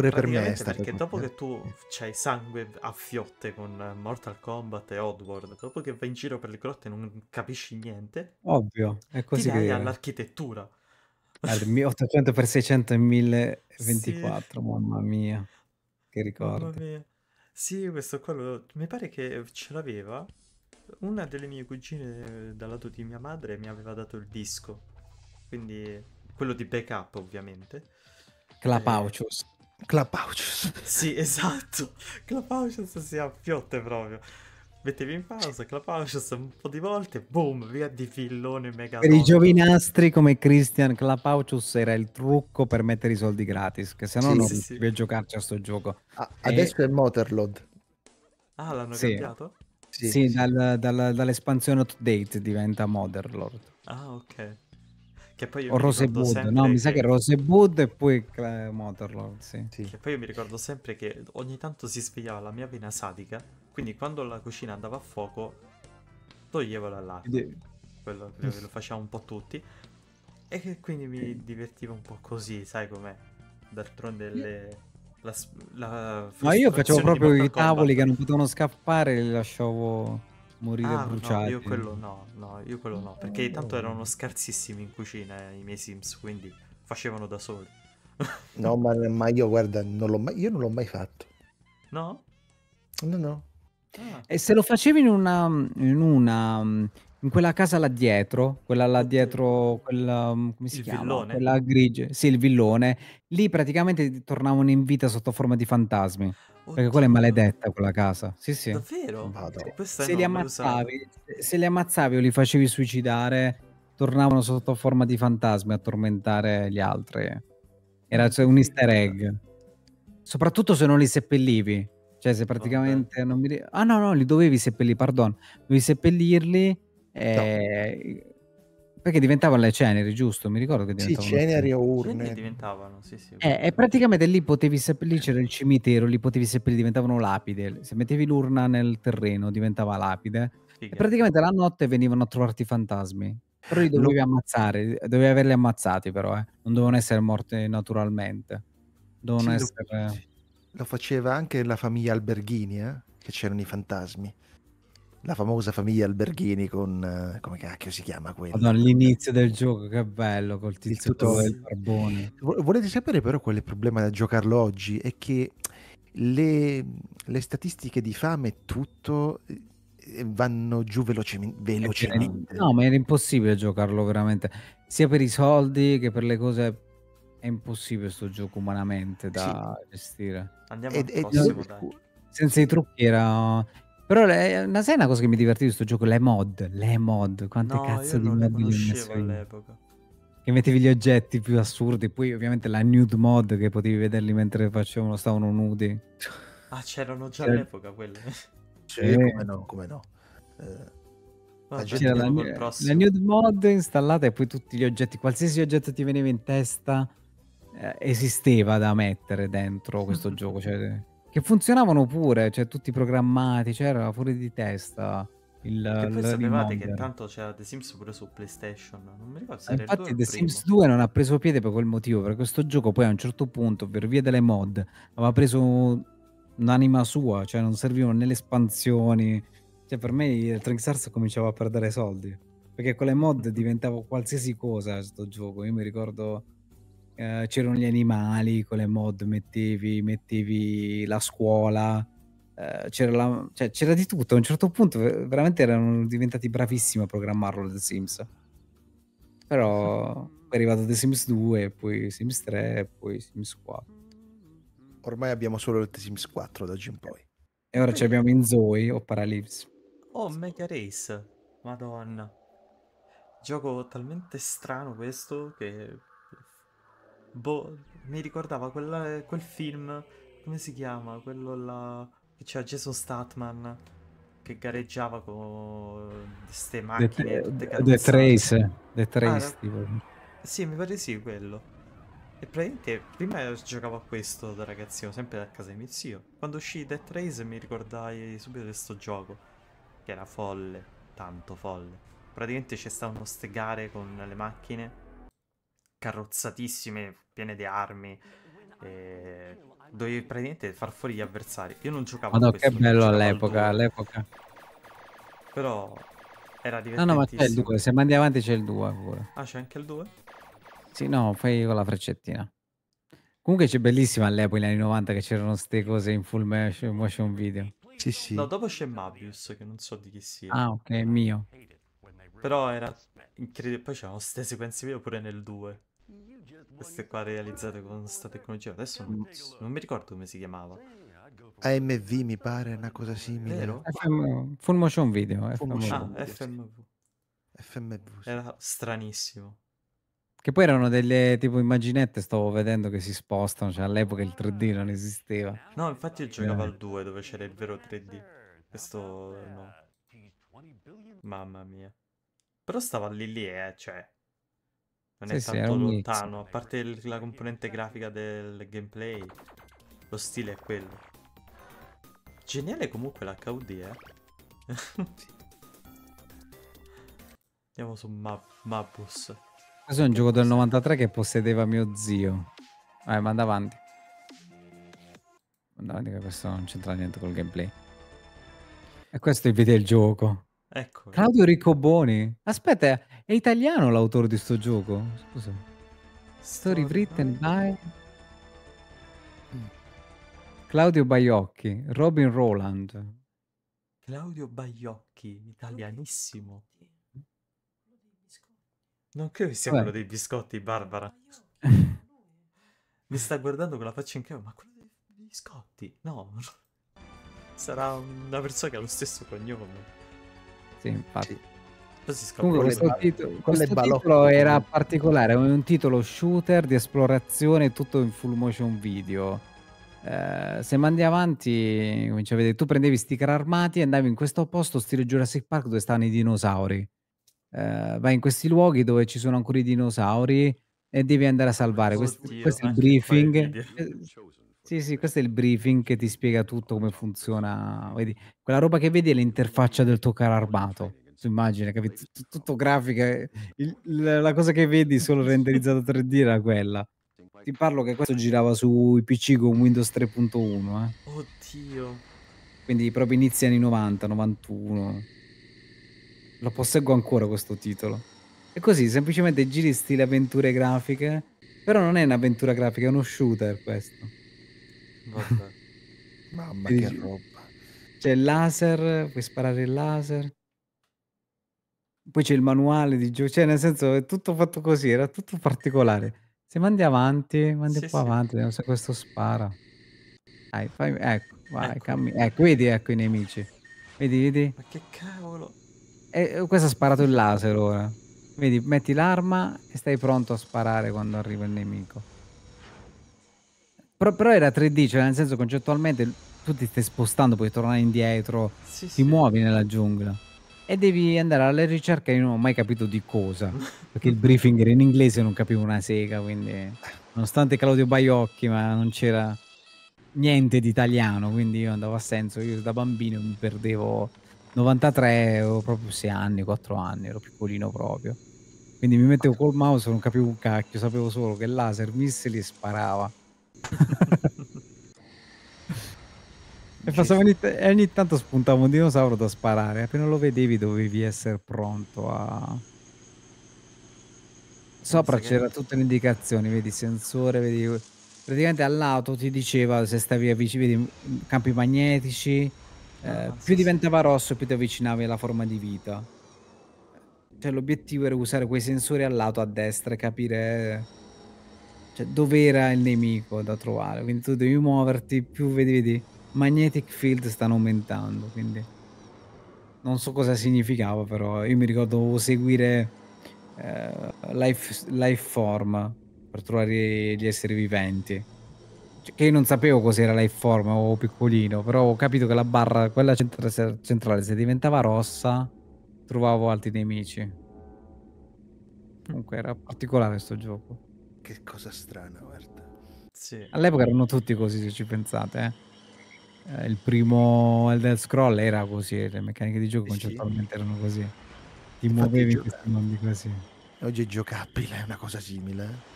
Speaker 1: pure per me è stato perché
Speaker 3: dopo che tu c'hai sangue a fiotte con Mortal Kombat e Oddworld dopo che vai in giro per le grotte e non capisci niente ovvio è così ti che... all'architettura
Speaker 1: (laughs) al 800x600 e 1024 sì. mamma mia che ricordo
Speaker 3: mamma mia. sì questo qua mi pare che ce l'aveva una delle mie cugine dal lato di mia madre mi aveva dato il disco quindi quello di backup ovviamente
Speaker 1: Clapaucius eh, Clubhouse. sì,
Speaker 3: esatto. Clubhouse si affiotte proprio. Mettevi in pausa, Clubhouse un po' di volte, boom, via di fillone
Speaker 1: mega. Per i giovinastri come Christian, Clubhouse era il trucco per mettere i soldi gratis, che se no sì, non sì, sì. a giocarci a sto gioco. Ah, e... Adesso è Motorlord.
Speaker 3: Ah, l'hanno sì. cambiato?
Speaker 1: Sì, sì, sì. Dal, dal, dall'espansione update diventa Motherlord.
Speaker 3: Ah, ok. Che poi o Rosewood, no, che... mi sa che Rosewood
Speaker 1: e poi Cla- Motorlord, sì. sì. Che
Speaker 3: poi io mi ricordo sempre che ogni tanto si svegliava la mia vena sadica, quindi quando la cucina andava a fuoco toglievo dall'acqua. De... Quello lo facevamo un po' tutti. E quindi mi divertivo un po' così, sai com'è? D'altronde le... La, la Ma io facevo proprio i tavoli che non
Speaker 1: potevano scappare e li lasciavo morire ah, bruciati. No, io quello
Speaker 3: no, no, io quello no, perché oh. tanto erano scarsissimi in cucina eh, i miei Sims, quindi facevano da soli.
Speaker 2: (laughs) no,
Speaker 1: ma, ma, io guarda, non l'ho mai, io non l'ho mai fatto.
Speaker 2: No? No, no.
Speaker 1: Ah. E se lo facevi in una, in una, in quella casa là dietro, quella là dietro, quella, um, come si il chiama? Villone. Quella grigia, sì, il villone, lì praticamente tornavano in vita sotto forma di fantasmi. Oddio. Perché quella è maledetta quella casa. Sì, sì.
Speaker 3: Davvero? Se li, ammazzavi,
Speaker 1: se li ammazzavi o li facevi suicidare, tornavano sotto forma di fantasmi a tormentare gli altri. Era cioè, un easter egg. Soprattutto se non li seppellivi. Cioè, se praticamente okay. non mi. Ah, no, no, li dovevi seppellire, pardon. Dovevi seppellirli. E... No eh, perché diventavano le ceneri, giusto? Mi ricordo che diventavano. Sì, ceneri o
Speaker 3: urne. Diventavano, sì, sì. Eh,
Speaker 1: e praticamente lì potevi seppellire, c'era il cimitero, lì potevi seppellire, diventavano lapide. Se mettevi l'urna nel terreno diventava lapide. Figa. E praticamente la notte venivano a trovarti i fantasmi. Però li dovevi no. ammazzare, dovevi averli ammazzati però, eh. Non dovevano essere morti naturalmente. Dovevano sì, essere... Lo, lo, faceva anche la famiglia Alberghini, eh? Che c'erano
Speaker 2: i fantasmi la famosa famiglia Alberghini con eh, come cacchio si chiama quello? Madonna,
Speaker 1: all'inizio del gioco, che bello col tizio e il barbone.
Speaker 2: Volete sapere però qual è il problema da giocarlo oggi? È che le, le statistiche di fame e
Speaker 1: tutto eh, vanno giù velocemente, eh, velocemente. No, ma era impossibile giocarlo veramente, sia per i soldi che per le cose è impossibile sto gioco umanamente da sì. gestire. Andiamo ed, al prossimo, ed, senza i trucchi era però le, ma sai una cosa che mi divertì di questo gioco? Le mod, le mod, quante no, cazzo di mod li ho messo
Speaker 3: all'epoca.
Speaker 1: Che mettevi gli oggetti più assurdi, poi ovviamente la nude mod che potevi vederli mentre facevano, stavano nudi. Ah, c'erano già all'epoca
Speaker 2: quelle. Cioè, eh. come no, come no. Eh. La, c'era la, la
Speaker 1: nude mod installata e poi tutti gli oggetti, qualsiasi oggetto ti veniva in testa eh, esisteva da mettere dentro questo (laughs) gioco, cioè che funzionavano pure, cioè tutti programmati, c'era cioè, fuori di testa. Il, che poi sapevate che tanto c'era The Sims pure su
Speaker 3: PlayStation. Non mi ricordo se eh, era Infatti, The Sims 2 non
Speaker 1: ha preso piede per quel motivo. Perché questo gioco, poi a un certo punto, per via delle mod, aveva preso un'anima sua, cioè non servivano né le espansioni. Cioè, per me il Trunks cominciava a perdere soldi. Perché con le mod diventava qualsiasi cosa questo gioco. Io mi ricordo eh, c'erano gli animali, con le mod mettevi, mettevi la scuola, eh, c'era, la, cioè, c'era, di tutto. A un certo punto veramente erano diventati bravissimi a programmarlo The Sims. Però (laughs) è arrivato The Sims 2, poi Sims 3, poi Sims 4. Ormai abbiamo solo The Sims 4 da oggi in poi. E ora ci eh. abbiamo in Zoe o Paralips.
Speaker 3: Oh, Mega Race. Madonna. Gioco talmente strano questo che Boh, mi ricordava quella, quel film, come si chiama? Quello là, che c'era Jason Statman, che gareggiava con queste macchine The, the, the Trace, The ah, Trace, ah, tipo. Sì, mi pare sì quello. E praticamente prima giocavo a questo da ragazzino, sempre a casa di mio zio. Quando uscì The Trace mi ricordai subito di questo gioco, che era folle, tanto folle. Praticamente c'è stato uno gare con le macchine carrozzatissime, piene di armi. E... Dovevi praticamente far fuori gli avversari. Io non giocavo Madonna, questo, che bello all'epoca, all'epoca. Però era divertente. No, no, ma c'è il 2, se
Speaker 1: mandi avanti c'è il 2 pure.
Speaker 3: Ah, c'è anche il 2?
Speaker 1: Sì, no, fai con la freccettina. Comunque c'è bellissima all'epoca, negli anni 90, che c'erano queste cose in full motion video. Sì, sì. No, dopo
Speaker 3: c'è Mabius, che non so di chi sia. Ah, ok, è mio. Però era incredibile. Poi c'erano queste sequenze video pure nel 2 queste qua realizzate con questa tecnologia. Adesso non, mm. non, mi ricordo come si chiamava.
Speaker 2: AMV mi pare una cosa simile. Vero?
Speaker 1: FM, full motion video. Full Ah,
Speaker 3: FMV. FMV. Sì. Era stranissimo.
Speaker 1: Che poi erano delle tipo immaginette, stavo vedendo che si spostano, cioè all'epoca il 3D non esisteva. No, infatti io giocavo eh. al
Speaker 3: 2 dove c'era il vero 3D. Questo no. Mamma mia. Però stava lì lì, eh, cioè
Speaker 1: non sì, è tanto è lontano,
Speaker 3: a parte il, la componente grafica del gameplay, lo stile è quello. Geniale comunque l'HUD, eh. (laughs) Andiamo su Mabus.
Speaker 1: Questo è un gioco del 93 che possedeva mio zio. Vai, eh, manda avanti. Manda avanti che questo non c'entra niente col gameplay. E questo è il video del gioco. Ecco. Claudio Riccoboni. Aspetta, è italiano l'autore di sto gioco? Scusa. Story written by mm. Claudio Baiocchi, Robin Roland.
Speaker 3: Claudio Baiocchi, italianissimo. Non credo che sia Beh. quello dei biscotti, Barbara. (laughs) Mi sta guardando con la faccia in capo, ma quello dei biscotti? No. Sarà una persona che ha lo stesso cognome. Sì, infatti. Sì. Comunque, questo, titolo, questo titolo era particolare,
Speaker 1: è un titolo shooter di esplorazione, tutto in full motion video. Eh, se mandi avanti, cominci a vedere, tu prendevi sticker armati e andavi in questo posto, stile Jurassic Park, dove stanno i dinosauri. Eh, vai in questi luoghi dove ci sono ancora i dinosauri e devi andare a salvare. Oddio, questo, questo è il eh, briefing. Eh, sì, sì, questo è il briefing che ti spiega tutto come funziona. Vedi, quella roba che vedi è l'interfaccia del tuo car armato su immagine, capito? Tut- tutto grafica, eh. il, la cosa che vedi solo (laughs) renderizzata 3D era quella. Ti parlo che questo girava sui PC con Windows 3.1, eh.
Speaker 3: Oddio.
Speaker 1: Quindi proprio inizia anni 90, 91. Lo posseggo ancora questo titolo. E così, semplicemente giri stile avventure grafiche, però non è un'avventura grafica, è uno shooter questo. Vabbè.
Speaker 2: (laughs) Mamma Quindi, che
Speaker 1: roba. C'è il laser, puoi sparare il laser. Poi c'è il manuale di giù, cioè nel senso è tutto fatto così, era tutto particolare. Se mandi avanti, mandi un po' sì. avanti, vediamo se questo spara. Dai, fai, ecco, vai, Ecco. cammi- ecco, vedi, ecco i nemici. Vedi, vedi? Ma che cavolo? e questo ha sparato il laser ora. Vedi, metti l'arma e stai pronto a sparare quando arriva il nemico. Però, però era 3D, cioè nel senso concettualmente tu ti stai spostando, puoi tornare indietro, Sì, ti sì. muovi nella giungla e devi andare alla ricerca. Io non ho mai capito di cosa, perché il briefing era in inglese non capivo una sega, quindi nonostante Claudio Baiocchi, ma non c'era niente di italiano, quindi io andavo a senso, io da bambino mi perdevo 93, avevo proprio 6 anni, 4 anni, ero piccolino proprio. Quindi mi mettevo col mouse, non capivo un cacchio, sapevo solo che il laser missili sparava. (laughs) E passavo ogni, ogni, tanto spuntava un dinosauro da sparare. Appena lo vedevi dovevi essere pronto a... Sopra c'era tutte le indicazioni, vedi sensore, vedi... Praticamente all'auto ti diceva se stavi avvicino, vedi mm, campi magnetici. Eh, ah, eh, sì, più diventava rosso, più ti avvicinavi alla forma di vita. Cioè l'obiettivo era usare quei sensori all'auto a destra e capire cioè, dove era il nemico da trovare. Quindi tu devi muoverti, più vedi, vedi magnetic field stanno aumentando, quindi non so cosa significava, però io mi ricordo dovevo seguire eh, life, life form per trovare gli esseri viventi. Cioè, che io non sapevo cos'era life form o piccolino, però ho capito che la barra, quella centrale, se diventava rossa, trovavo altri nemici. Comunque era particolare questo gioco. Che cosa strana, guarda. Sì. All'epoca erano tutti così, se ci pensate, eh. Eh, il primo Elder Scroll era così, le meccaniche di gioco concettualmente sì. erano così. Ti muovevi in questi mondi così. Oggi è giocabile, è una cosa simile. Eh.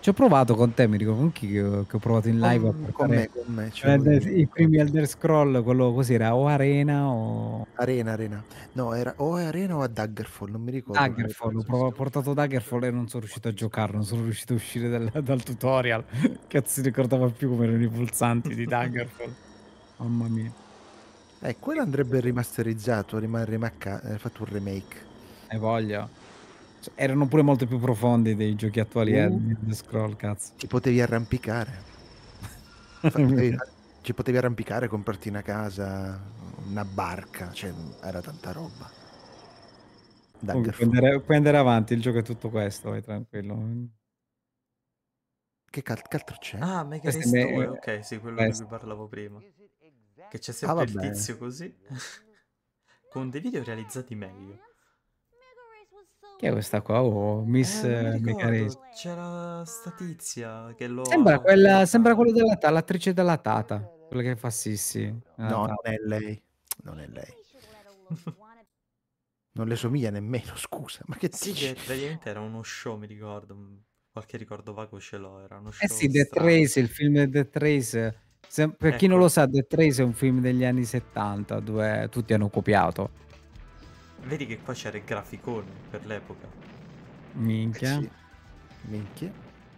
Speaker 1: Ci ho provato con te, mi ricordo con chi che ho, provato in live. Con, a con me, con me. Cioè, I primi Elder Scroll, quello così era o Arena o... Arena, Arena. No, era o Arena o a Daggerfall, non mi ricordo. Daggerfall, ho provato, portato Daggerfall e non sono riuscito a giocarlo, non sono riuscito a uscire dal, dal tutorial. (laughs) Cazzo, si ricordava più come erano i pulsanti di Daggerfall. (laughs) Mamma mia. Eh,
Speaker 2: quello andrebbe rimasterizzato, rimane rimacca- fatto un remake. Hai voglia? Cioè, erano pure molto più profondi dei giochi attuali uh, eh, mm. Scroll, cazzo. Ci potevi arrampicare.
Speaker 1: (laughs) Infatti,
Speaker 2: ci potevi arrampicare, comprarti una casa,
Speaker 1: una barca, cioè era tanta roba. Comunque, puoi, andare, puoi, andare, avanti, il gioco è tutto questo, vai tranquillo. Che, altro c'è? Ah, Mega Race me... 2, ok, sì, quello questo.
Speaker 3: di cui parlavo prima. Che c'è sempre ah, il tizio così, (laughs) con dei video realizzati meglio.
Speaker 1: Chi è questa qua? Oh, Miss eh, Meccanismo.
Speaker 3: Eh, C'era Statizia che lo... Sembra,
Speaker 1: quella, sembra quella della Tata, l'attrice della Tata, quella che fa Sissi. No, tata. non è lei. Non è lei. (laughs) non le somiglia nemmeno, scusa. Ma che eh sì,
Speaker 3: che praticamente era uno show, mi ricordo. Qualche ricordo vago ce l'ho, era uno show Eh sì, strano. The
Speaker 1: Trace, il film di The Trace. Sem per ecco. chi non ecco. lo sa, The Trace è un film degli anni 70 dove tutti hanno copiato
Speaker 3: Vedi che qua c'era il graficone per l'epoca.
Speaker 1: Minchia. Eh sì. Minchia.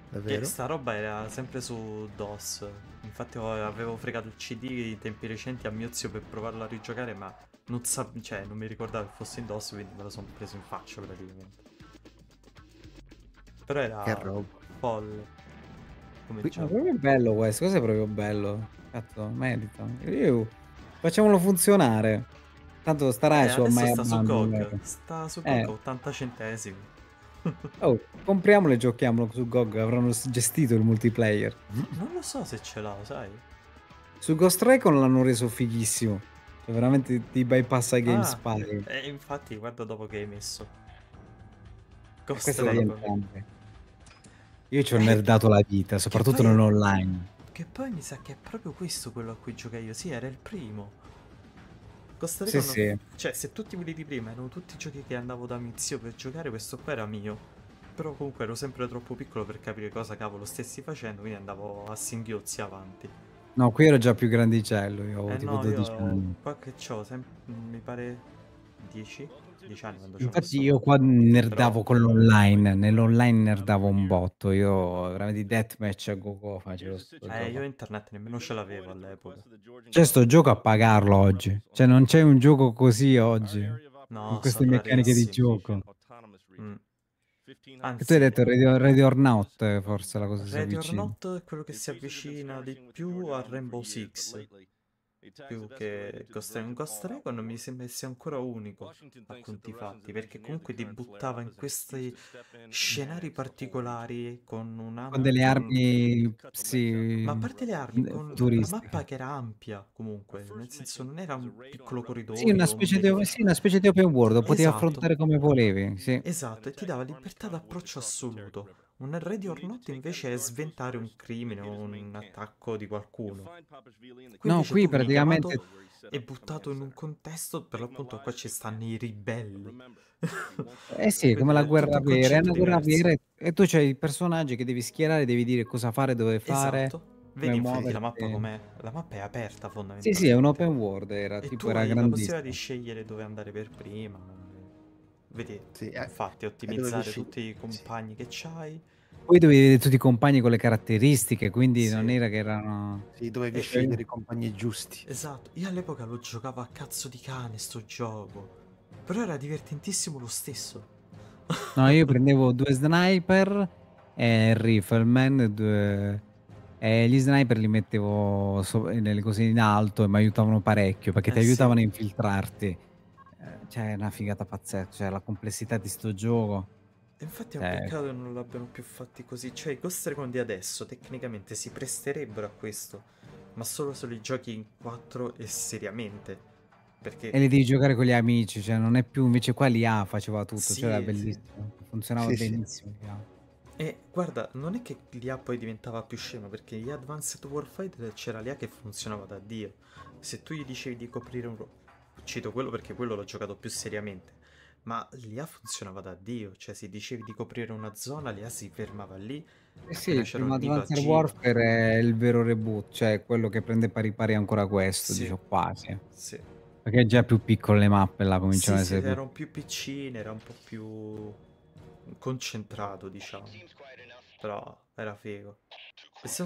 Speaker 1: Davvero? Che
Speaker 3: sta roba era sempre su DOS. Infatti avevo fregato il CD in tempi recenti a mio zio per provarlo a rigiocare, ma non, sa- cioè, non mi ricordavo che fosse in DOS, quindi me lo sono preso in faccia praticamente. Però era che roba. folle. Come Qui, è
Speaker 1: proprio bello questo, questo è proprio bello. Cazzo, merita. Facciamolo funzionare. Tanto starai eh, su ormai sta su GOG, sta su GOG eh.
Speaker 3: 80 centesimi.
Speaker 1: (laughs) oh, compriamolo e giochiamolo su GOG, avranno gestito il multiplayer.
Speaker 3: Non lo so se ce l'ho, sai.
Speaker 1: Su Ghost Recon l'hanno reso fighissimo. Cioè, veramente ti bypassa Game ah,
Speaker 3: Eh, infatti, guarda dopo che hai messo. Ghost Questo Recon.
Speaker 1: Io ci ho eh, nerdato la vita, soprattutto poi... non online.
Speaker 3: Che poi mi sa che è proprio questo quello a cui giocai io. Sì, era il primo. Costa Rica sì, non... sì. Cioè, se tutti quelli di prima erano tutti giochi che andavo da mizio per giocare, questo qua era mio. Però comunque ero sempre troppo piccolo per capire cosa cavolo stessi facendo, quindi andavo a singhiozzi avanti.
Speaker 1: No, qui ero già più grandicello, io avevo eh tipo no, 12 io... anni.
Speaker 3: Qua che c'ho, sem... mi pare 10. 10
Speaker 1: Infatti io qua nerdavo Però... con l'online, nell'online nerdavo un botto, io veramente di deathmatch a Gogo facevo.
Speaker 3: Eh, io internet nemmeno ce l'avevo all'epoca.
Speaker 1: C'è cioè sto gioco a pagarlo oggi, cioè non c'è un gioco così oggi, no, con queste meccaniche di gioco.
Speaker 3: Mm. Anzi,
Speaker 1: tu hai detto Radio, Radio Ornaut forse la cosa Radio Ornaut
Speaker 3: è quello che si avvicina di più a Rainbow Six più che Ghost Recon. Ghost Recon mi sembra sia ancora unico a conti fatti, perché comunque ti buttava in questi scenari particolari con una... Con delle armi,
Speaker 1: sì... Ma a parte le armi, con turistica. una
Speaker 3: mappa che era ampia comunque, nel senso non era un piccolo corridoio. Sì, una specie,
Speaker 1: di, sì, una specie di open world, potevi esatto. affrontare come volevi, sì.
Speaker 3: Esatto, e ti dava libertà esatto, d'approccio assoluto un re di Ornotto invece è sventare un crimine o un attacco di qualcuno.
Speaker 1: Qui no, qui praticamente
Speaker 3: è buttato in un contesto, per l'appunto qua ci stanno i ribelli. (laughs) eh sì, come la guerra vera, è una guerra vera
Speaker 1: e tu c'hai i personaggi che devi schierare, devi dire cosa fare, dove fare. Esatto. Vedi infatti la mappa com'è?
Speaker 3: La mappa è aperta fondamentalmente. Sì, sì, è un open world, era e tipo era grandissimo. la possibilità di scegliere dove andare per prima. Vedi, sì, eh, infatti ottimizzare tutti i compagni sì. che c'hai
Speaker 1: poi dovevi vedere tutti i compagni con le caratteristiche, quindi sì. non era che erano... Sì, dovevi e eh, scegliere io... Eh. i compagni giusti.
Speaker 3: Esatto, io all'epoca lo giocavo a cazzo di cane sto gioco, però era divertentissimo lo stesso.
Speaker 1: (laughs) no, io prendevo due sniper e il rifleman, due... E gli sniper li mettevo so- nelle cose in alto e mi aiutavano parecchio perché eh ti sì. aiutavano a infiltrarti. Eh, cioè, è una figata pazzesca, cioè la complessità di sto gioco. Infatti è un eh. peccato
Speaker 3: che non l'abbiano più fatti così. Cioè, i Ghost Recon di adesso tecnicamente si presterebbero a questo, ma solo se li giochi in 4 e seriamente. Perché... E li devi
Speaker 1: giocare con gli amici, cioè non è più invece qua l'IA faceva tutto, sì, cioè era bellissimo, sì. funzionava sì, benissimo.
Speaker 3: E guarda, non è che l'IA poi diventava più scema, perché gli Advanced Warfighter c'era l'IA che funzionava da Dio. Se tu gli dicevi di coprire un... Cito quello perché quello l'ho giocato più seriamente ma l'IA funzionava da Dio, cioè se dicevi di coprire una zona, l'IA si fermava lì. Eh sì, ma primo Advanced Warfare
Speaker 1: è il vero reboot, cioè quello che prende pari pari ancora questo, sì. dico quasi. Sì. Perché è già più piccole le mappe là cominciano sì, a essere... Sì, erano
Speaker 3: più piccine, era un po' più concentrato, diciamo. Però era figo.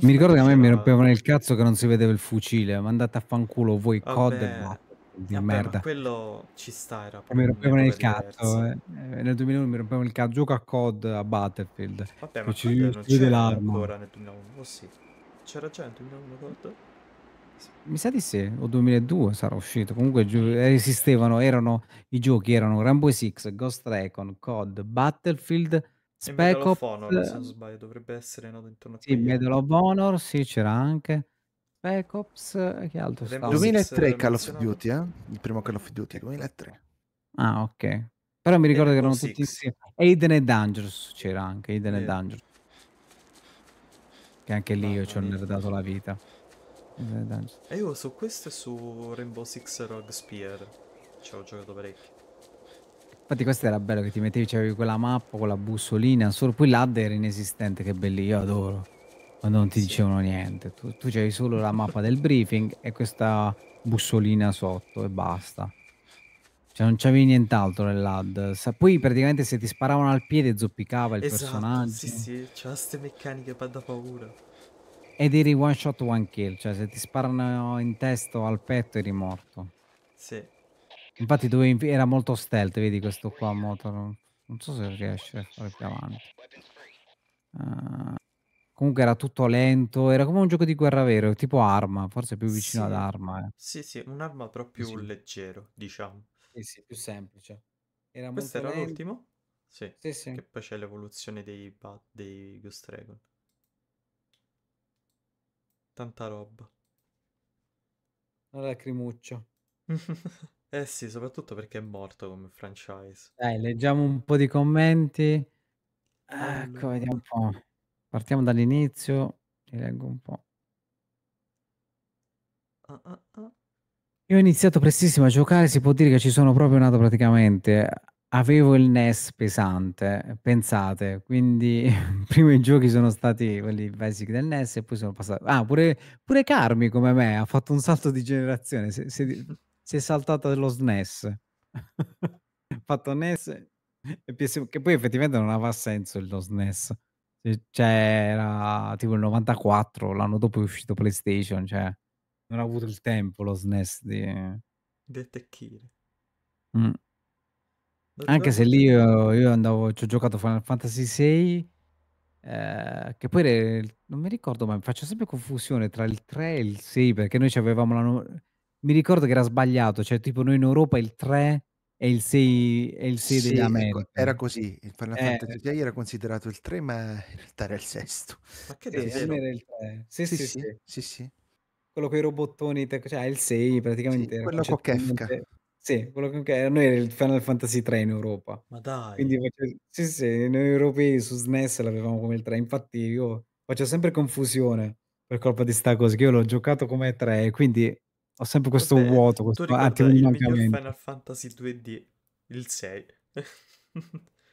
Speaker 3: Mi ricordo che a me mi rompevano il
Speaker 1: cazzo che non si vedeva il fucile, ma andate a fanculo voi, Vabbè. COD e di Vabbè, merda.
Speaker 3: quello ci sta, era Mi rompevano il cazzo. Eh. eh.
Speaker 1: Nel 2001 mi rompevano il cazzo. Gioco a COD a Battlefield. Vabbè, ma ci non c'era l'arma. ancora
Speaker 3: nel 2001. Oh, sì. C'era già nel 2001 COD?
Speaker 1: Mi sa di sì, o 2002 sarà uscito. Comunque eh, esistevano, erano i giochi, erano Rambo 6, Ghost Recon, COD, Battlefield, Spec Ops. Honor, se non
Speaker 3: sbaglio, dovrebbe essere noto intorno a Sì, Medal
Speaker 1: of Honor, sì, c'era anche. Black Ops, eh, che altro 2003 eh, Call of Duty, eh? Il primo Call of Duty, 2003. Ah, ok. Però mi eh, ricordo che erano tutti insieme. Aiden e Dangerous c'era anche, Aiden e Dangerous. Che anche lì io ci ho nerdato la vita.
Speaker 3: E io su questo e su Rainbow Six Rogue Spear ci ho giocato parecchio.
Speaker 1: Infatti questo era bello che ti mettevi, c'avevi quella mappa con la bussolina, solo poi l'ad era inesistente, che bello, io adoro ma non ti dicevano niente. Tu, tu c'avevi solo la mappa del briefing e questa bussolina sotto e basta. Cioè non c'avevi nient'altro nell'ad. Poi praticamente se ti sparavano al piede zoppicava il esatto, personaggio. Sì, sì,
Speaker 3: c'ha queste meccaniche da paura.
Speaker 1: Ed eri one shot one kill, cioè se ti sparano in testa o al petto eri morto. Sì. Infatti dovevi, era molto stealth, vedi questo qua motor. Non so se riesce a fare più avanti. Uh, comunque era tutto lento, era come un gioco di guerra vero, tipo arma, forse più vicino sì. ad arma. Eh.
Speaker 3: Sì, sì, un'arma proprio sì. leggero, diciamo.
Speaker 1: Sì, sì, più semplice. Era Questo era lento. l'ultimo?
Speaker 3: Sì. sì, sì. Che poi c'è l'evoluzione dei, dei Ghost Dragon. Tanta roba.
Speaker 1: La lacrimuccia. (laughs)
Speaker 3: eh sì, soprattutto perché è morto come franchise.
Speaker 1: Dai, leggiamo un po' di commenti. Allora. Ecco, vediamo un po'. Partiamo dall'inizio, ti leggo un po'.
Speaker 3: Ah, ah, ah.
Speaker 1: Io ho iniziato prestissimo a giocare, si può dire che ci sono proprio nato praticamente. Avevo il NES pesante, pensate, quindi prima (laughs) i giochi sono stati quelli basic del NES e poi sono passati... Ah, pure, pure Carmi come me ha fatto un salto di generazione, si, si, si è saltata dello SNES. (laughs) Ha fatto NES e PS... che poi effettivamente non aveva senso lo SNES. Ehm, cioè era tipo il 94, l'anno dopo è uscito PlayStation, cioè non ha avuto il tempo lo SNES di... Del Mm. Anche se lì io, io andavo, ci ho giocato Final Fantasy VI, eh, che poi era, non mi ricordo, ma faccio sempre confusione tra il 3 e il 6, perché noi ci avevamo la... No... Mi ricordo che era sbagliato, cioè tipo noi in Europa il 3 e il 6, e il 6 sì, dell'America. Ecco, era
Speaker 2: così, il Final eh, Fantasy VI era considerato il 3, ma in realtà era il sesto. Ma che eh, era il
Speaker 1: 3. Sì sì, sì, sì, sì. sì, Quello con i robottoni, cioè il 6 praticamente. quello con Kefka. Sì, quello che era, noi era il Final Fantasy 3 in Europa. Ma dai. Quindi sì, sì, noi europei su SNES l'avevamo come il 3, infatti io faccio sempre confusione per colpa di sta cosa, che io l'ho giocato come 3, quindi ho sempre questo Vabbè, vuoto, questo antimancamento. Il Final
Speaker 3: Fantasy 2D, il 6. (laughs) e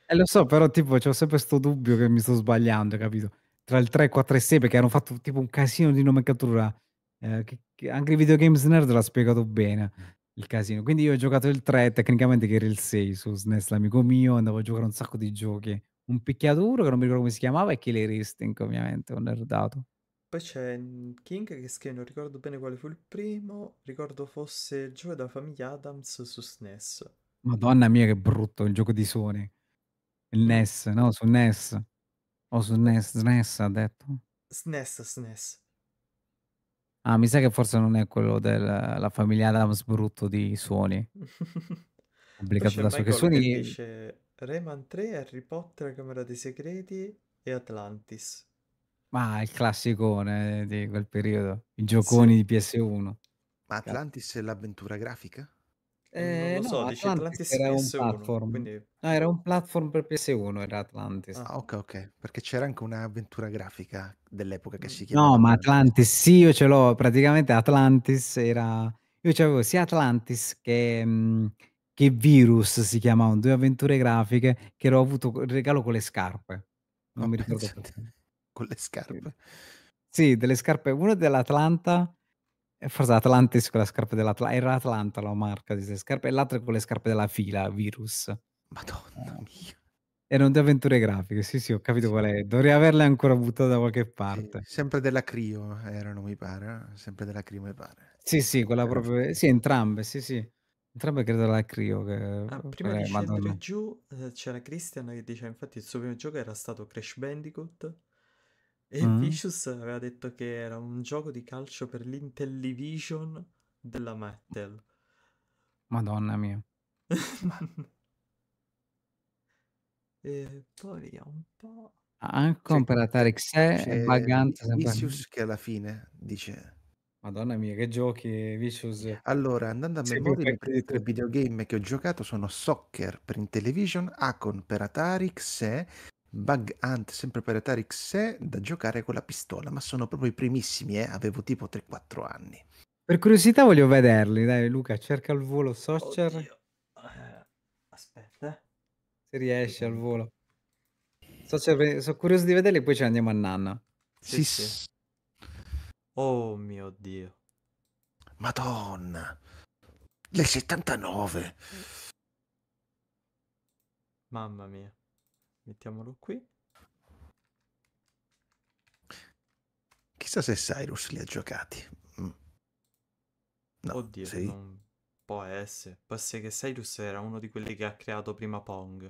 Speaker 1: eh, lo so, però tipo ho sempre questo dubbio che mi sto sbagliando, capito? Tra il 3, 4 e 6, perché hanno fatto tipo un casino di nomenclatura. Eh, che, che anche i videogames nerd l'ha spiegato bene il casino. Quindi io ho giocato il 3, tecnicamente che era il 6 su SNES, l'amico mio, andavo a giocare un sacco di giochi. Un picchiaduro che non mi ricordo come si chiamava e Killer Instinct, ovviamente, un nerdato.
Speaker 3: Poi c'è King che scrive, non ricordo bene quale fu il primo, ricordo fosse il gioco della famiglia Adams su SNES.
Speaker 1: Madonna mia che brutto il gioco di suoni. Il eh. NES, no? Su NES. O oh, su NES, SNES ha detto.
Speaker 3: SNES, SNES.
Speaker 1: Ah, mi sa che forse non è quello della famiglia Adams brutto di suoni.
Speaker 3: (laughs)
Speaker 1: Pubblicato da Michael che suoni...
Speaker 3: dice Rayman 3, Harry Potter, Camera dei Segreti e Atlantis.
Speaker 1: Ma il classicone di quel periodo, i gioconi Sì. di PS1. Ma Atlantis
Speaker 2: è l'avventura grafica? Eh, non Ehm, lo eh, no, so, dici Atlantis Atlantis era un PS1, platform.
Speaker 1: quindi No, era un platform per PS1 era Atlantis. Ah, ok, okay, perché c'era anche un'avventura grafica dell'epoca che Mh. Mm. si No, chiamava ma Atlantis. sì, io ce l'ho. Praticamente Atlantis era io avevo sia Atlantis che mm, che Virus si chiamavano, due avventure grafiche che ero avuto regalo con le scarpe. Non Ma oh, mi ricordo pensa con le scarpe. Sì, delle scarpe, una dell'Atlanta, eh, forse Atlantis con la scarpa dell'Atlanta, era Atlanta la marca di queste scarpe, e l'altra con le scarpe della fila, Virus. Madonna eh. mia. Erano di avventure grafiche, sì sì, ho capito sì. qual è. Dovrei averle ancora buttate da qualche parte. Sì, sempre della Crio erano, mi pare. Eh, sempre della Crio, mi pare. Sì, sì, quella proprio... Sì, entrambe, sì, sì. Entrambe credo la Crio. Che... Ah, prima di scendere
Speaker 3: giù c'era Christian che diceva infatti il suo primo gioco era stato Crash Bandicoot e mm. Vicious aveva detto che era un gioco di calcio per l'intellivision della Mattel.
Speaker 1: Madonna mia. (laughs)
Speaker 2: e poi vediamo un po'.
Speaker 1: Ah, Ancon c'è, per Atari XE è vagante. Vicious
Speaker 2: che alla fine dice...
Speaker 1: Madonna mia, che giochi, Vicious. Allora, andando a memoria, i
Speaker 2: primi tre videogame che ho giocato sono Soccer per Intellivision, Akon per Atari, XE Bug Hunt sempre per Atari XE da giocare con la pistola, ma sono proprio i primissimi,
Speaker 1: eh? avevo tipo 3-4 anni. Per curiosità voglio vederli, dai Luca, cerca al volo Soccer. Oddio. Eh, aspetta. Se riesce al volo. Soccer, Sono curioso di vederli e poi ce ne andiamo a Nanna. Sì, sì. sì.
Speaker 2: Oh mio Dio. Madonna. Le
Speaker 3: 79. Mamma mia.
Speaker 2: Mettiamolo qui. Chissà se Cyrus li ha giocati. Mm. No, Oddio,
Speaker 3: sì. non può essere. Può essere che Cyrus era uno di quelli che ha creato prima Pong.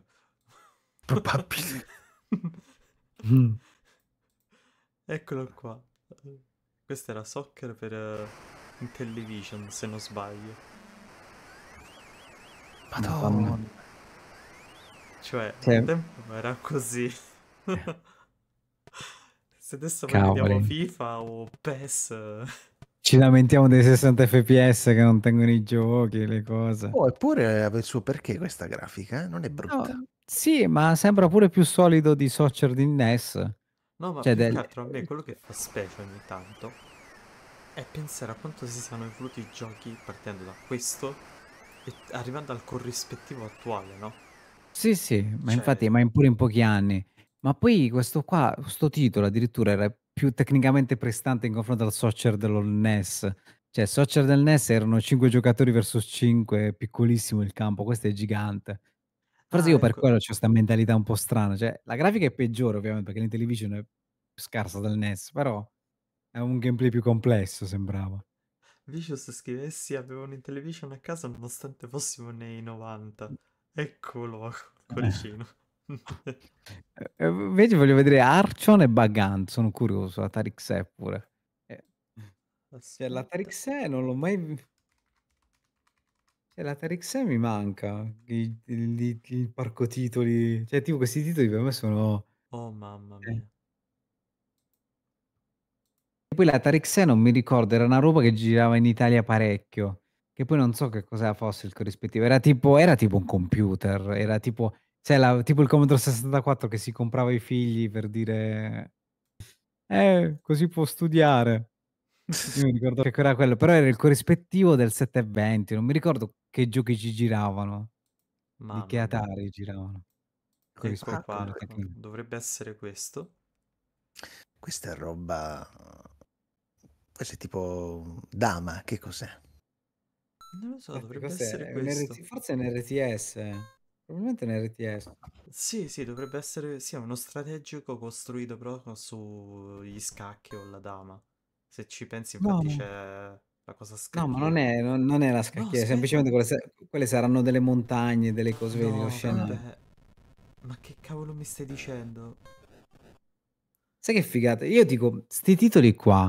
Speaker 3: (laughs) Probabile. (laughs) mm. Eccolo qua. Questo era soccer per uh, Intellivision, se non sbaglio. Madonna. Madonna. Cioè, sì. un tempo era così. (laughs) Se adesso prendiamo FIFA o PES...
Speaker 1: Ci lamentiamo dei 60 fps che non tengono i giochi, le cose. Oh, eppure ha il suo perché questa grafica, eh? non è brutta. No, sì, ma sembra pure più solido di Soccer di NES. No, ma cioè, del...
Speaker 3: altro a me quello che fa specie ogni tanto è pensare a quanto si siano evoluti i giochi partendo da questo e arrivando al corrispettivo attuale, no?
Speaker 1: Sì, sì, ma Cioè infatti ma in pure in pochi anni. Ma poi questo qua questo titolo addirittura era più tecnicamente prestante in confronto al soccer dello NES. Cioè soccer del NES erano 5 giocatori versus 5, piccolissimo il campo, questo è gigante. Forse Ah, io per ecco. quello c'ho questa mentalità un po' strana, cioè la grafica è peggiore ovviamente perché l'Intellivision è scarsa del NES, però è un gameplay più complesso sembrava.
Speaker 3: Vicious scrive: "Eh sì, avevo un a casa nonostante fossimo nei 90". Eccolo, cuoricino.
Speaker 1: Eh, invece eh, voglio vedere Archon e Bagan, sono curioso, la Tarixè pure. cioè, la Tarixè non l'ho mai... Cioè, la Tarixè mi manca, i, i, i parcotitoli, cioè tipo questi titoli per me sono...
Speaker 3: Oh mamma eh. mia. Eh.
Speaker 1: E poi la Tarixè non mi ricordo, era una roba che girava in Italia parecchio che poi non so che cosa fosse il corrispettivo, era tipo, era tipo un computer, era tipo, cioè la, tipo il Commodore 64 che si comprava i figli per dire, eh, così può studiare. Io mi ricordo che era quello, però era il corrispettivo del 720, non mi ricordo che giochi ci giravano, Mamma di che Atari mia. giravano. Ecco qua, ecco, ecco,
Speaker 3: dovrebbe essere questo.
Speaker 2: Questa è roba... Questo è tipo Dama, che cos'è?
Speaker 3: Non lo
Speaker 1: so, ecco, dovrebbe essere questo. RT, forse è un RTS. Eh. Probabilmente è un RTS. Sì, sì, dovrebbe essere
Speaker 3: sì, uno strategico costruito proprio sugli scacchi o la dama. Se ci pensi, infatti no. c'è la cosa scacchiera. No, ma non
Speaker 1: è, non, non è la scacchiera, no, semplicemente quelle, quelle, saranno delle montagne, delle cose, vedi, lo scendere.
Speaker 3: Ma che cavolo mi stai dicendo?
Speaker 1: Sai che figata? Io dico, sti titoli qua,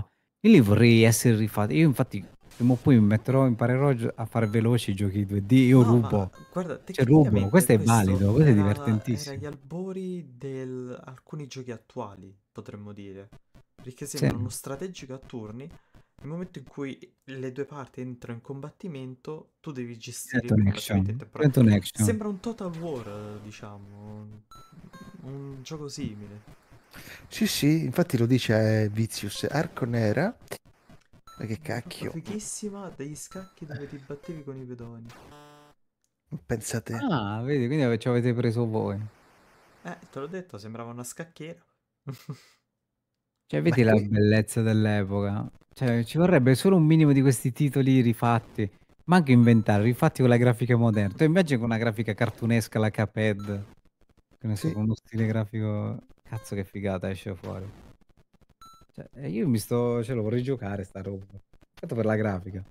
Speaker 1: io li vorrei essere rifatti. Io infatti prima o poi metterò, imparerò a fare veloci i giochi 2D. Io no, rubo. Guarda, cioè, rubo. Questo è valido, questo è divertentissimo. Era
Speaker 3: agli albori di alcuni giochi attuali, potremmo dire. Perché sembra sì. uno strategico a turni. Nel momento in cui le due parti entrano in combattimento, tu devi gestire
Speaker 1: un action. action. Sembra
Speaker 3: un Total War, diciamo. Un gioco simile.
Speaker 2: Sì, sì, infatti lo dice Vizius. Arconera
Speaker 1: ma che cacchio.
Speaker 3: Fichissima degli scacchi dove ti battevi con i pedoni.
Speaker 1: Pensate. Ah, vedi, quindi ci avete preso voi.
Speaker 3: Eh, te l'ho detto, sembrava una scacchiera. (laughs)
Speaker 1: cioè, vedi Ma la che... bellezza dell'epoca. Cioè, ci vorrebbe solo un minimo di questi titoli rifatti. Ma anche inventare, rifatti con la grafica moderna. Tu immagini con una grafica cartunesca la Caped. Che sì. con uno stile grafico. Cazzo che figata esce fuori. Cioè, eh, io mi sto... ce cioè, lo vorrei giocare sta roba. Tanto per la grafica.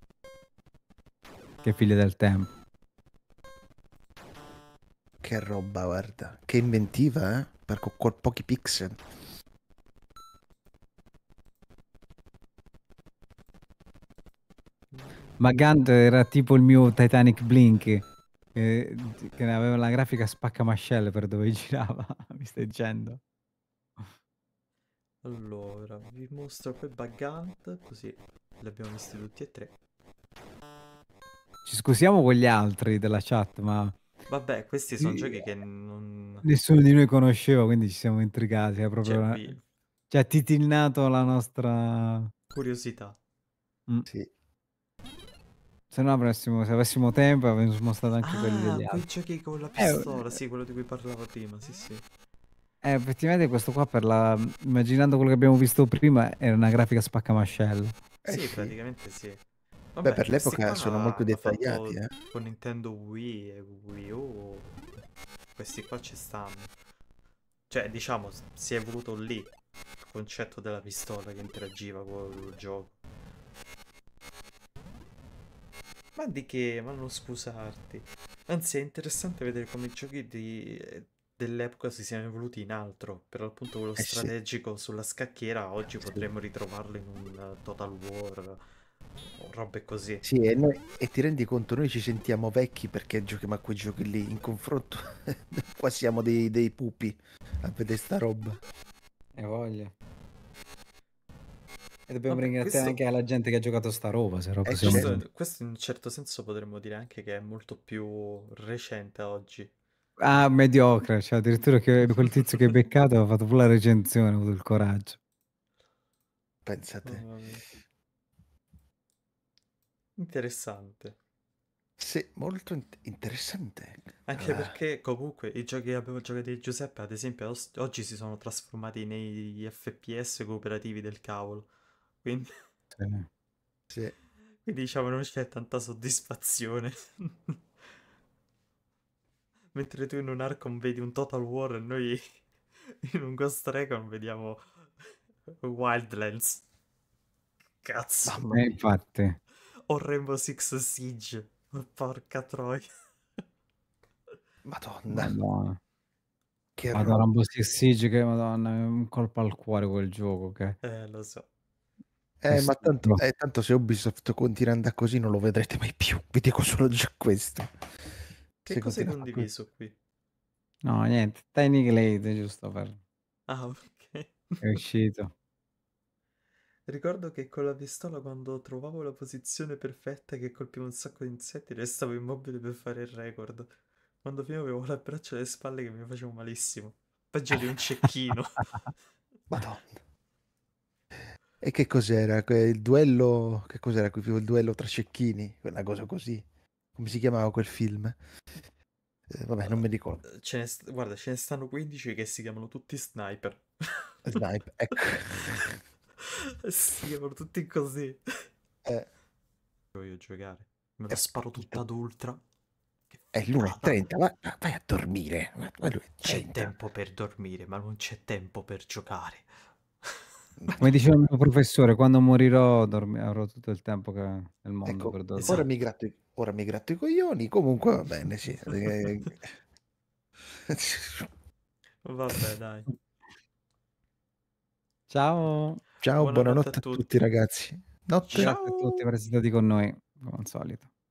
Speaker 1: Che figlia del tempo. Che roba, guarda. Che inventiva, eh? Per con pochi pixel. Ma Gant era tipo il mio Titanic Blink. Che, che aveva la grafica spaccamascelle per dove (laughs) girava, mi stai dicendo.
Speaker 3: Allora, vi mostro poi Bagant, così li abbiamo visti tutti e tre.
Speaker 1: Ci scusiamo con gli altri della chat, ma...
Speaker 3: Vabbè, questi sono sì. giochi che non...
Speaker 1: Nessuno di noi conosceva, quindi ci siamo intrigati. È proprio cioè, una... cioè, ha titilnato la nostra...
Speaker 3: Curiosità.
Speaker 1: Mm. Sì. Se no avessimo, se avessimo tempo avremmo mostrato anche ah, quelli degli altri. quei
Speaker 3: giochi con la eh, pistola, eh, sì, quello di cui parlavo prima, sì sì.
Speaker 1: Eh, effettivamente questo qua, per la... immaginando quello che abbiamo visto prima, era una grafica spaccamascello.
Speaker 3: Eh sì, sì, praticamente sì. Vabbè, Beh, per l'epoca sono molto dettagliati. Eh. Con Nintendo Wii e Wii U, questi qua ci stanno. Cioè, diciamo, si è evoluto lì il concetto della pistola che interagiva con il gioco. Ma di che? Ma non scusarti. Anzi, è interessante vedere come i giochi di dell'epoca si siano evoluti in altro, però appunto quello eh strategico sì. sulla scacchiera oggi potremmo ritrovarlo in un Total War o robe così. Sì,
Speaker 2: e, noi, e, ti rendi conto, noi ci sentiamo vecchi perché giochiamo a quei giochi lì, in confronto (laughs) qua siamo dei, dei pupi a
Speaker 1: vedere sta roba. E voglia. E dobbiamo Vabbè, ringraziare questo... anche alla gente che ha giocato sta roba. Se roba eh, questo,
Speaker 3: questo in un certo senso potremmo dire anche che è molto più recente oggi
Speaker 1: Ah, mediocre, cioè addirittura che quel tizio che hai beccato ha fatto pure la recensione, ha avuto il coraggio.
Speaker 3: Pensate. Oh, interessante. Sì,
Speaker 2: molto in- interessante. Anche ah.
Speaker 3: perché comunque i giochi che abbiamo giocato di Giuseppe, ad esempio, os- oggi si sono trasformati nei FPS cooperativi del cavolo. Quindi...
Speaker 2: Sì. Sì.
Speaker 3: (laughs) Quindi diciamo non c'è tanta soddisfazione. (laughs) mentre tu in un Arkham vedi un Total War e noi (laughs) in un Ghost Recon vediamo Wildlands. Cazzo. Vabbè, eh, infatti. O Rainbow Six Siege. Porca troia. Madonna. Madonna.
Speaker 1: Che Madonna, Rainbow Six Siege che madonna, è un colpo al cuore quel gioco che...
Speaker 3: Eh, lo so. Eh, ma
Speaker 2: tanto, eh, tanto se Ubisoft continua a andare così non lo vedrete mai più. Vi dico solo già questo. Che cosa hai
Speaker 1: condiviso qui? No, niente, Tiny Glade, giusto per... Ah, ok. (laughs) È uscito.
Speaker 3: Ricordo che con la pistola quando trovavo la posizione perfetta che colpivo un sacco di insetti restavo immobile per fare il record. Quando prima avevo l'abbraccio alle spalle che mi facevo malissimo. Peggio di un cecchino. (laughs) Madonna.
Speaker 2: E che cos'era? Il duello... Che cos'era qui? Il duello tra cecchini? Quella cosa così come si chiamava quel film? Eh, vabbè, non mi ricordo.
Speaker 3: Eh, ce ne, guarda, ce ne stanno 15 che si chiamano tutti Sniper. Eh, Sniper, ecco. (laughs) si chiamano tutti così. Eh. Voglio giocare. Me eh, la sparo tutta ad ultra.
Speaker 1: È l'1.30, vai, vai a dormire. C'è
Speaker 3: tempo per dormire, ma non c'è tempo per giocare.
Speaker 1: Come diceva il mio professore, quando morirò dormi- avrò tutto il tempo che nel mondo ecco, per dormire. Esatto. Ora mi
Speaker 2: gratto i, Ora
Speaker 1: mi gratto i coglioni,
Speaker 2: comunque va bene, sì. (laughs)
Speaker 3: Eh, Vabbè, dai.
Speaker 1: Ciao. Ciao, buonanotte, buonanotte a, tutti. a tutti, ragazzi. Notte Ciao. a tutti per essere stati con noi, come al solito.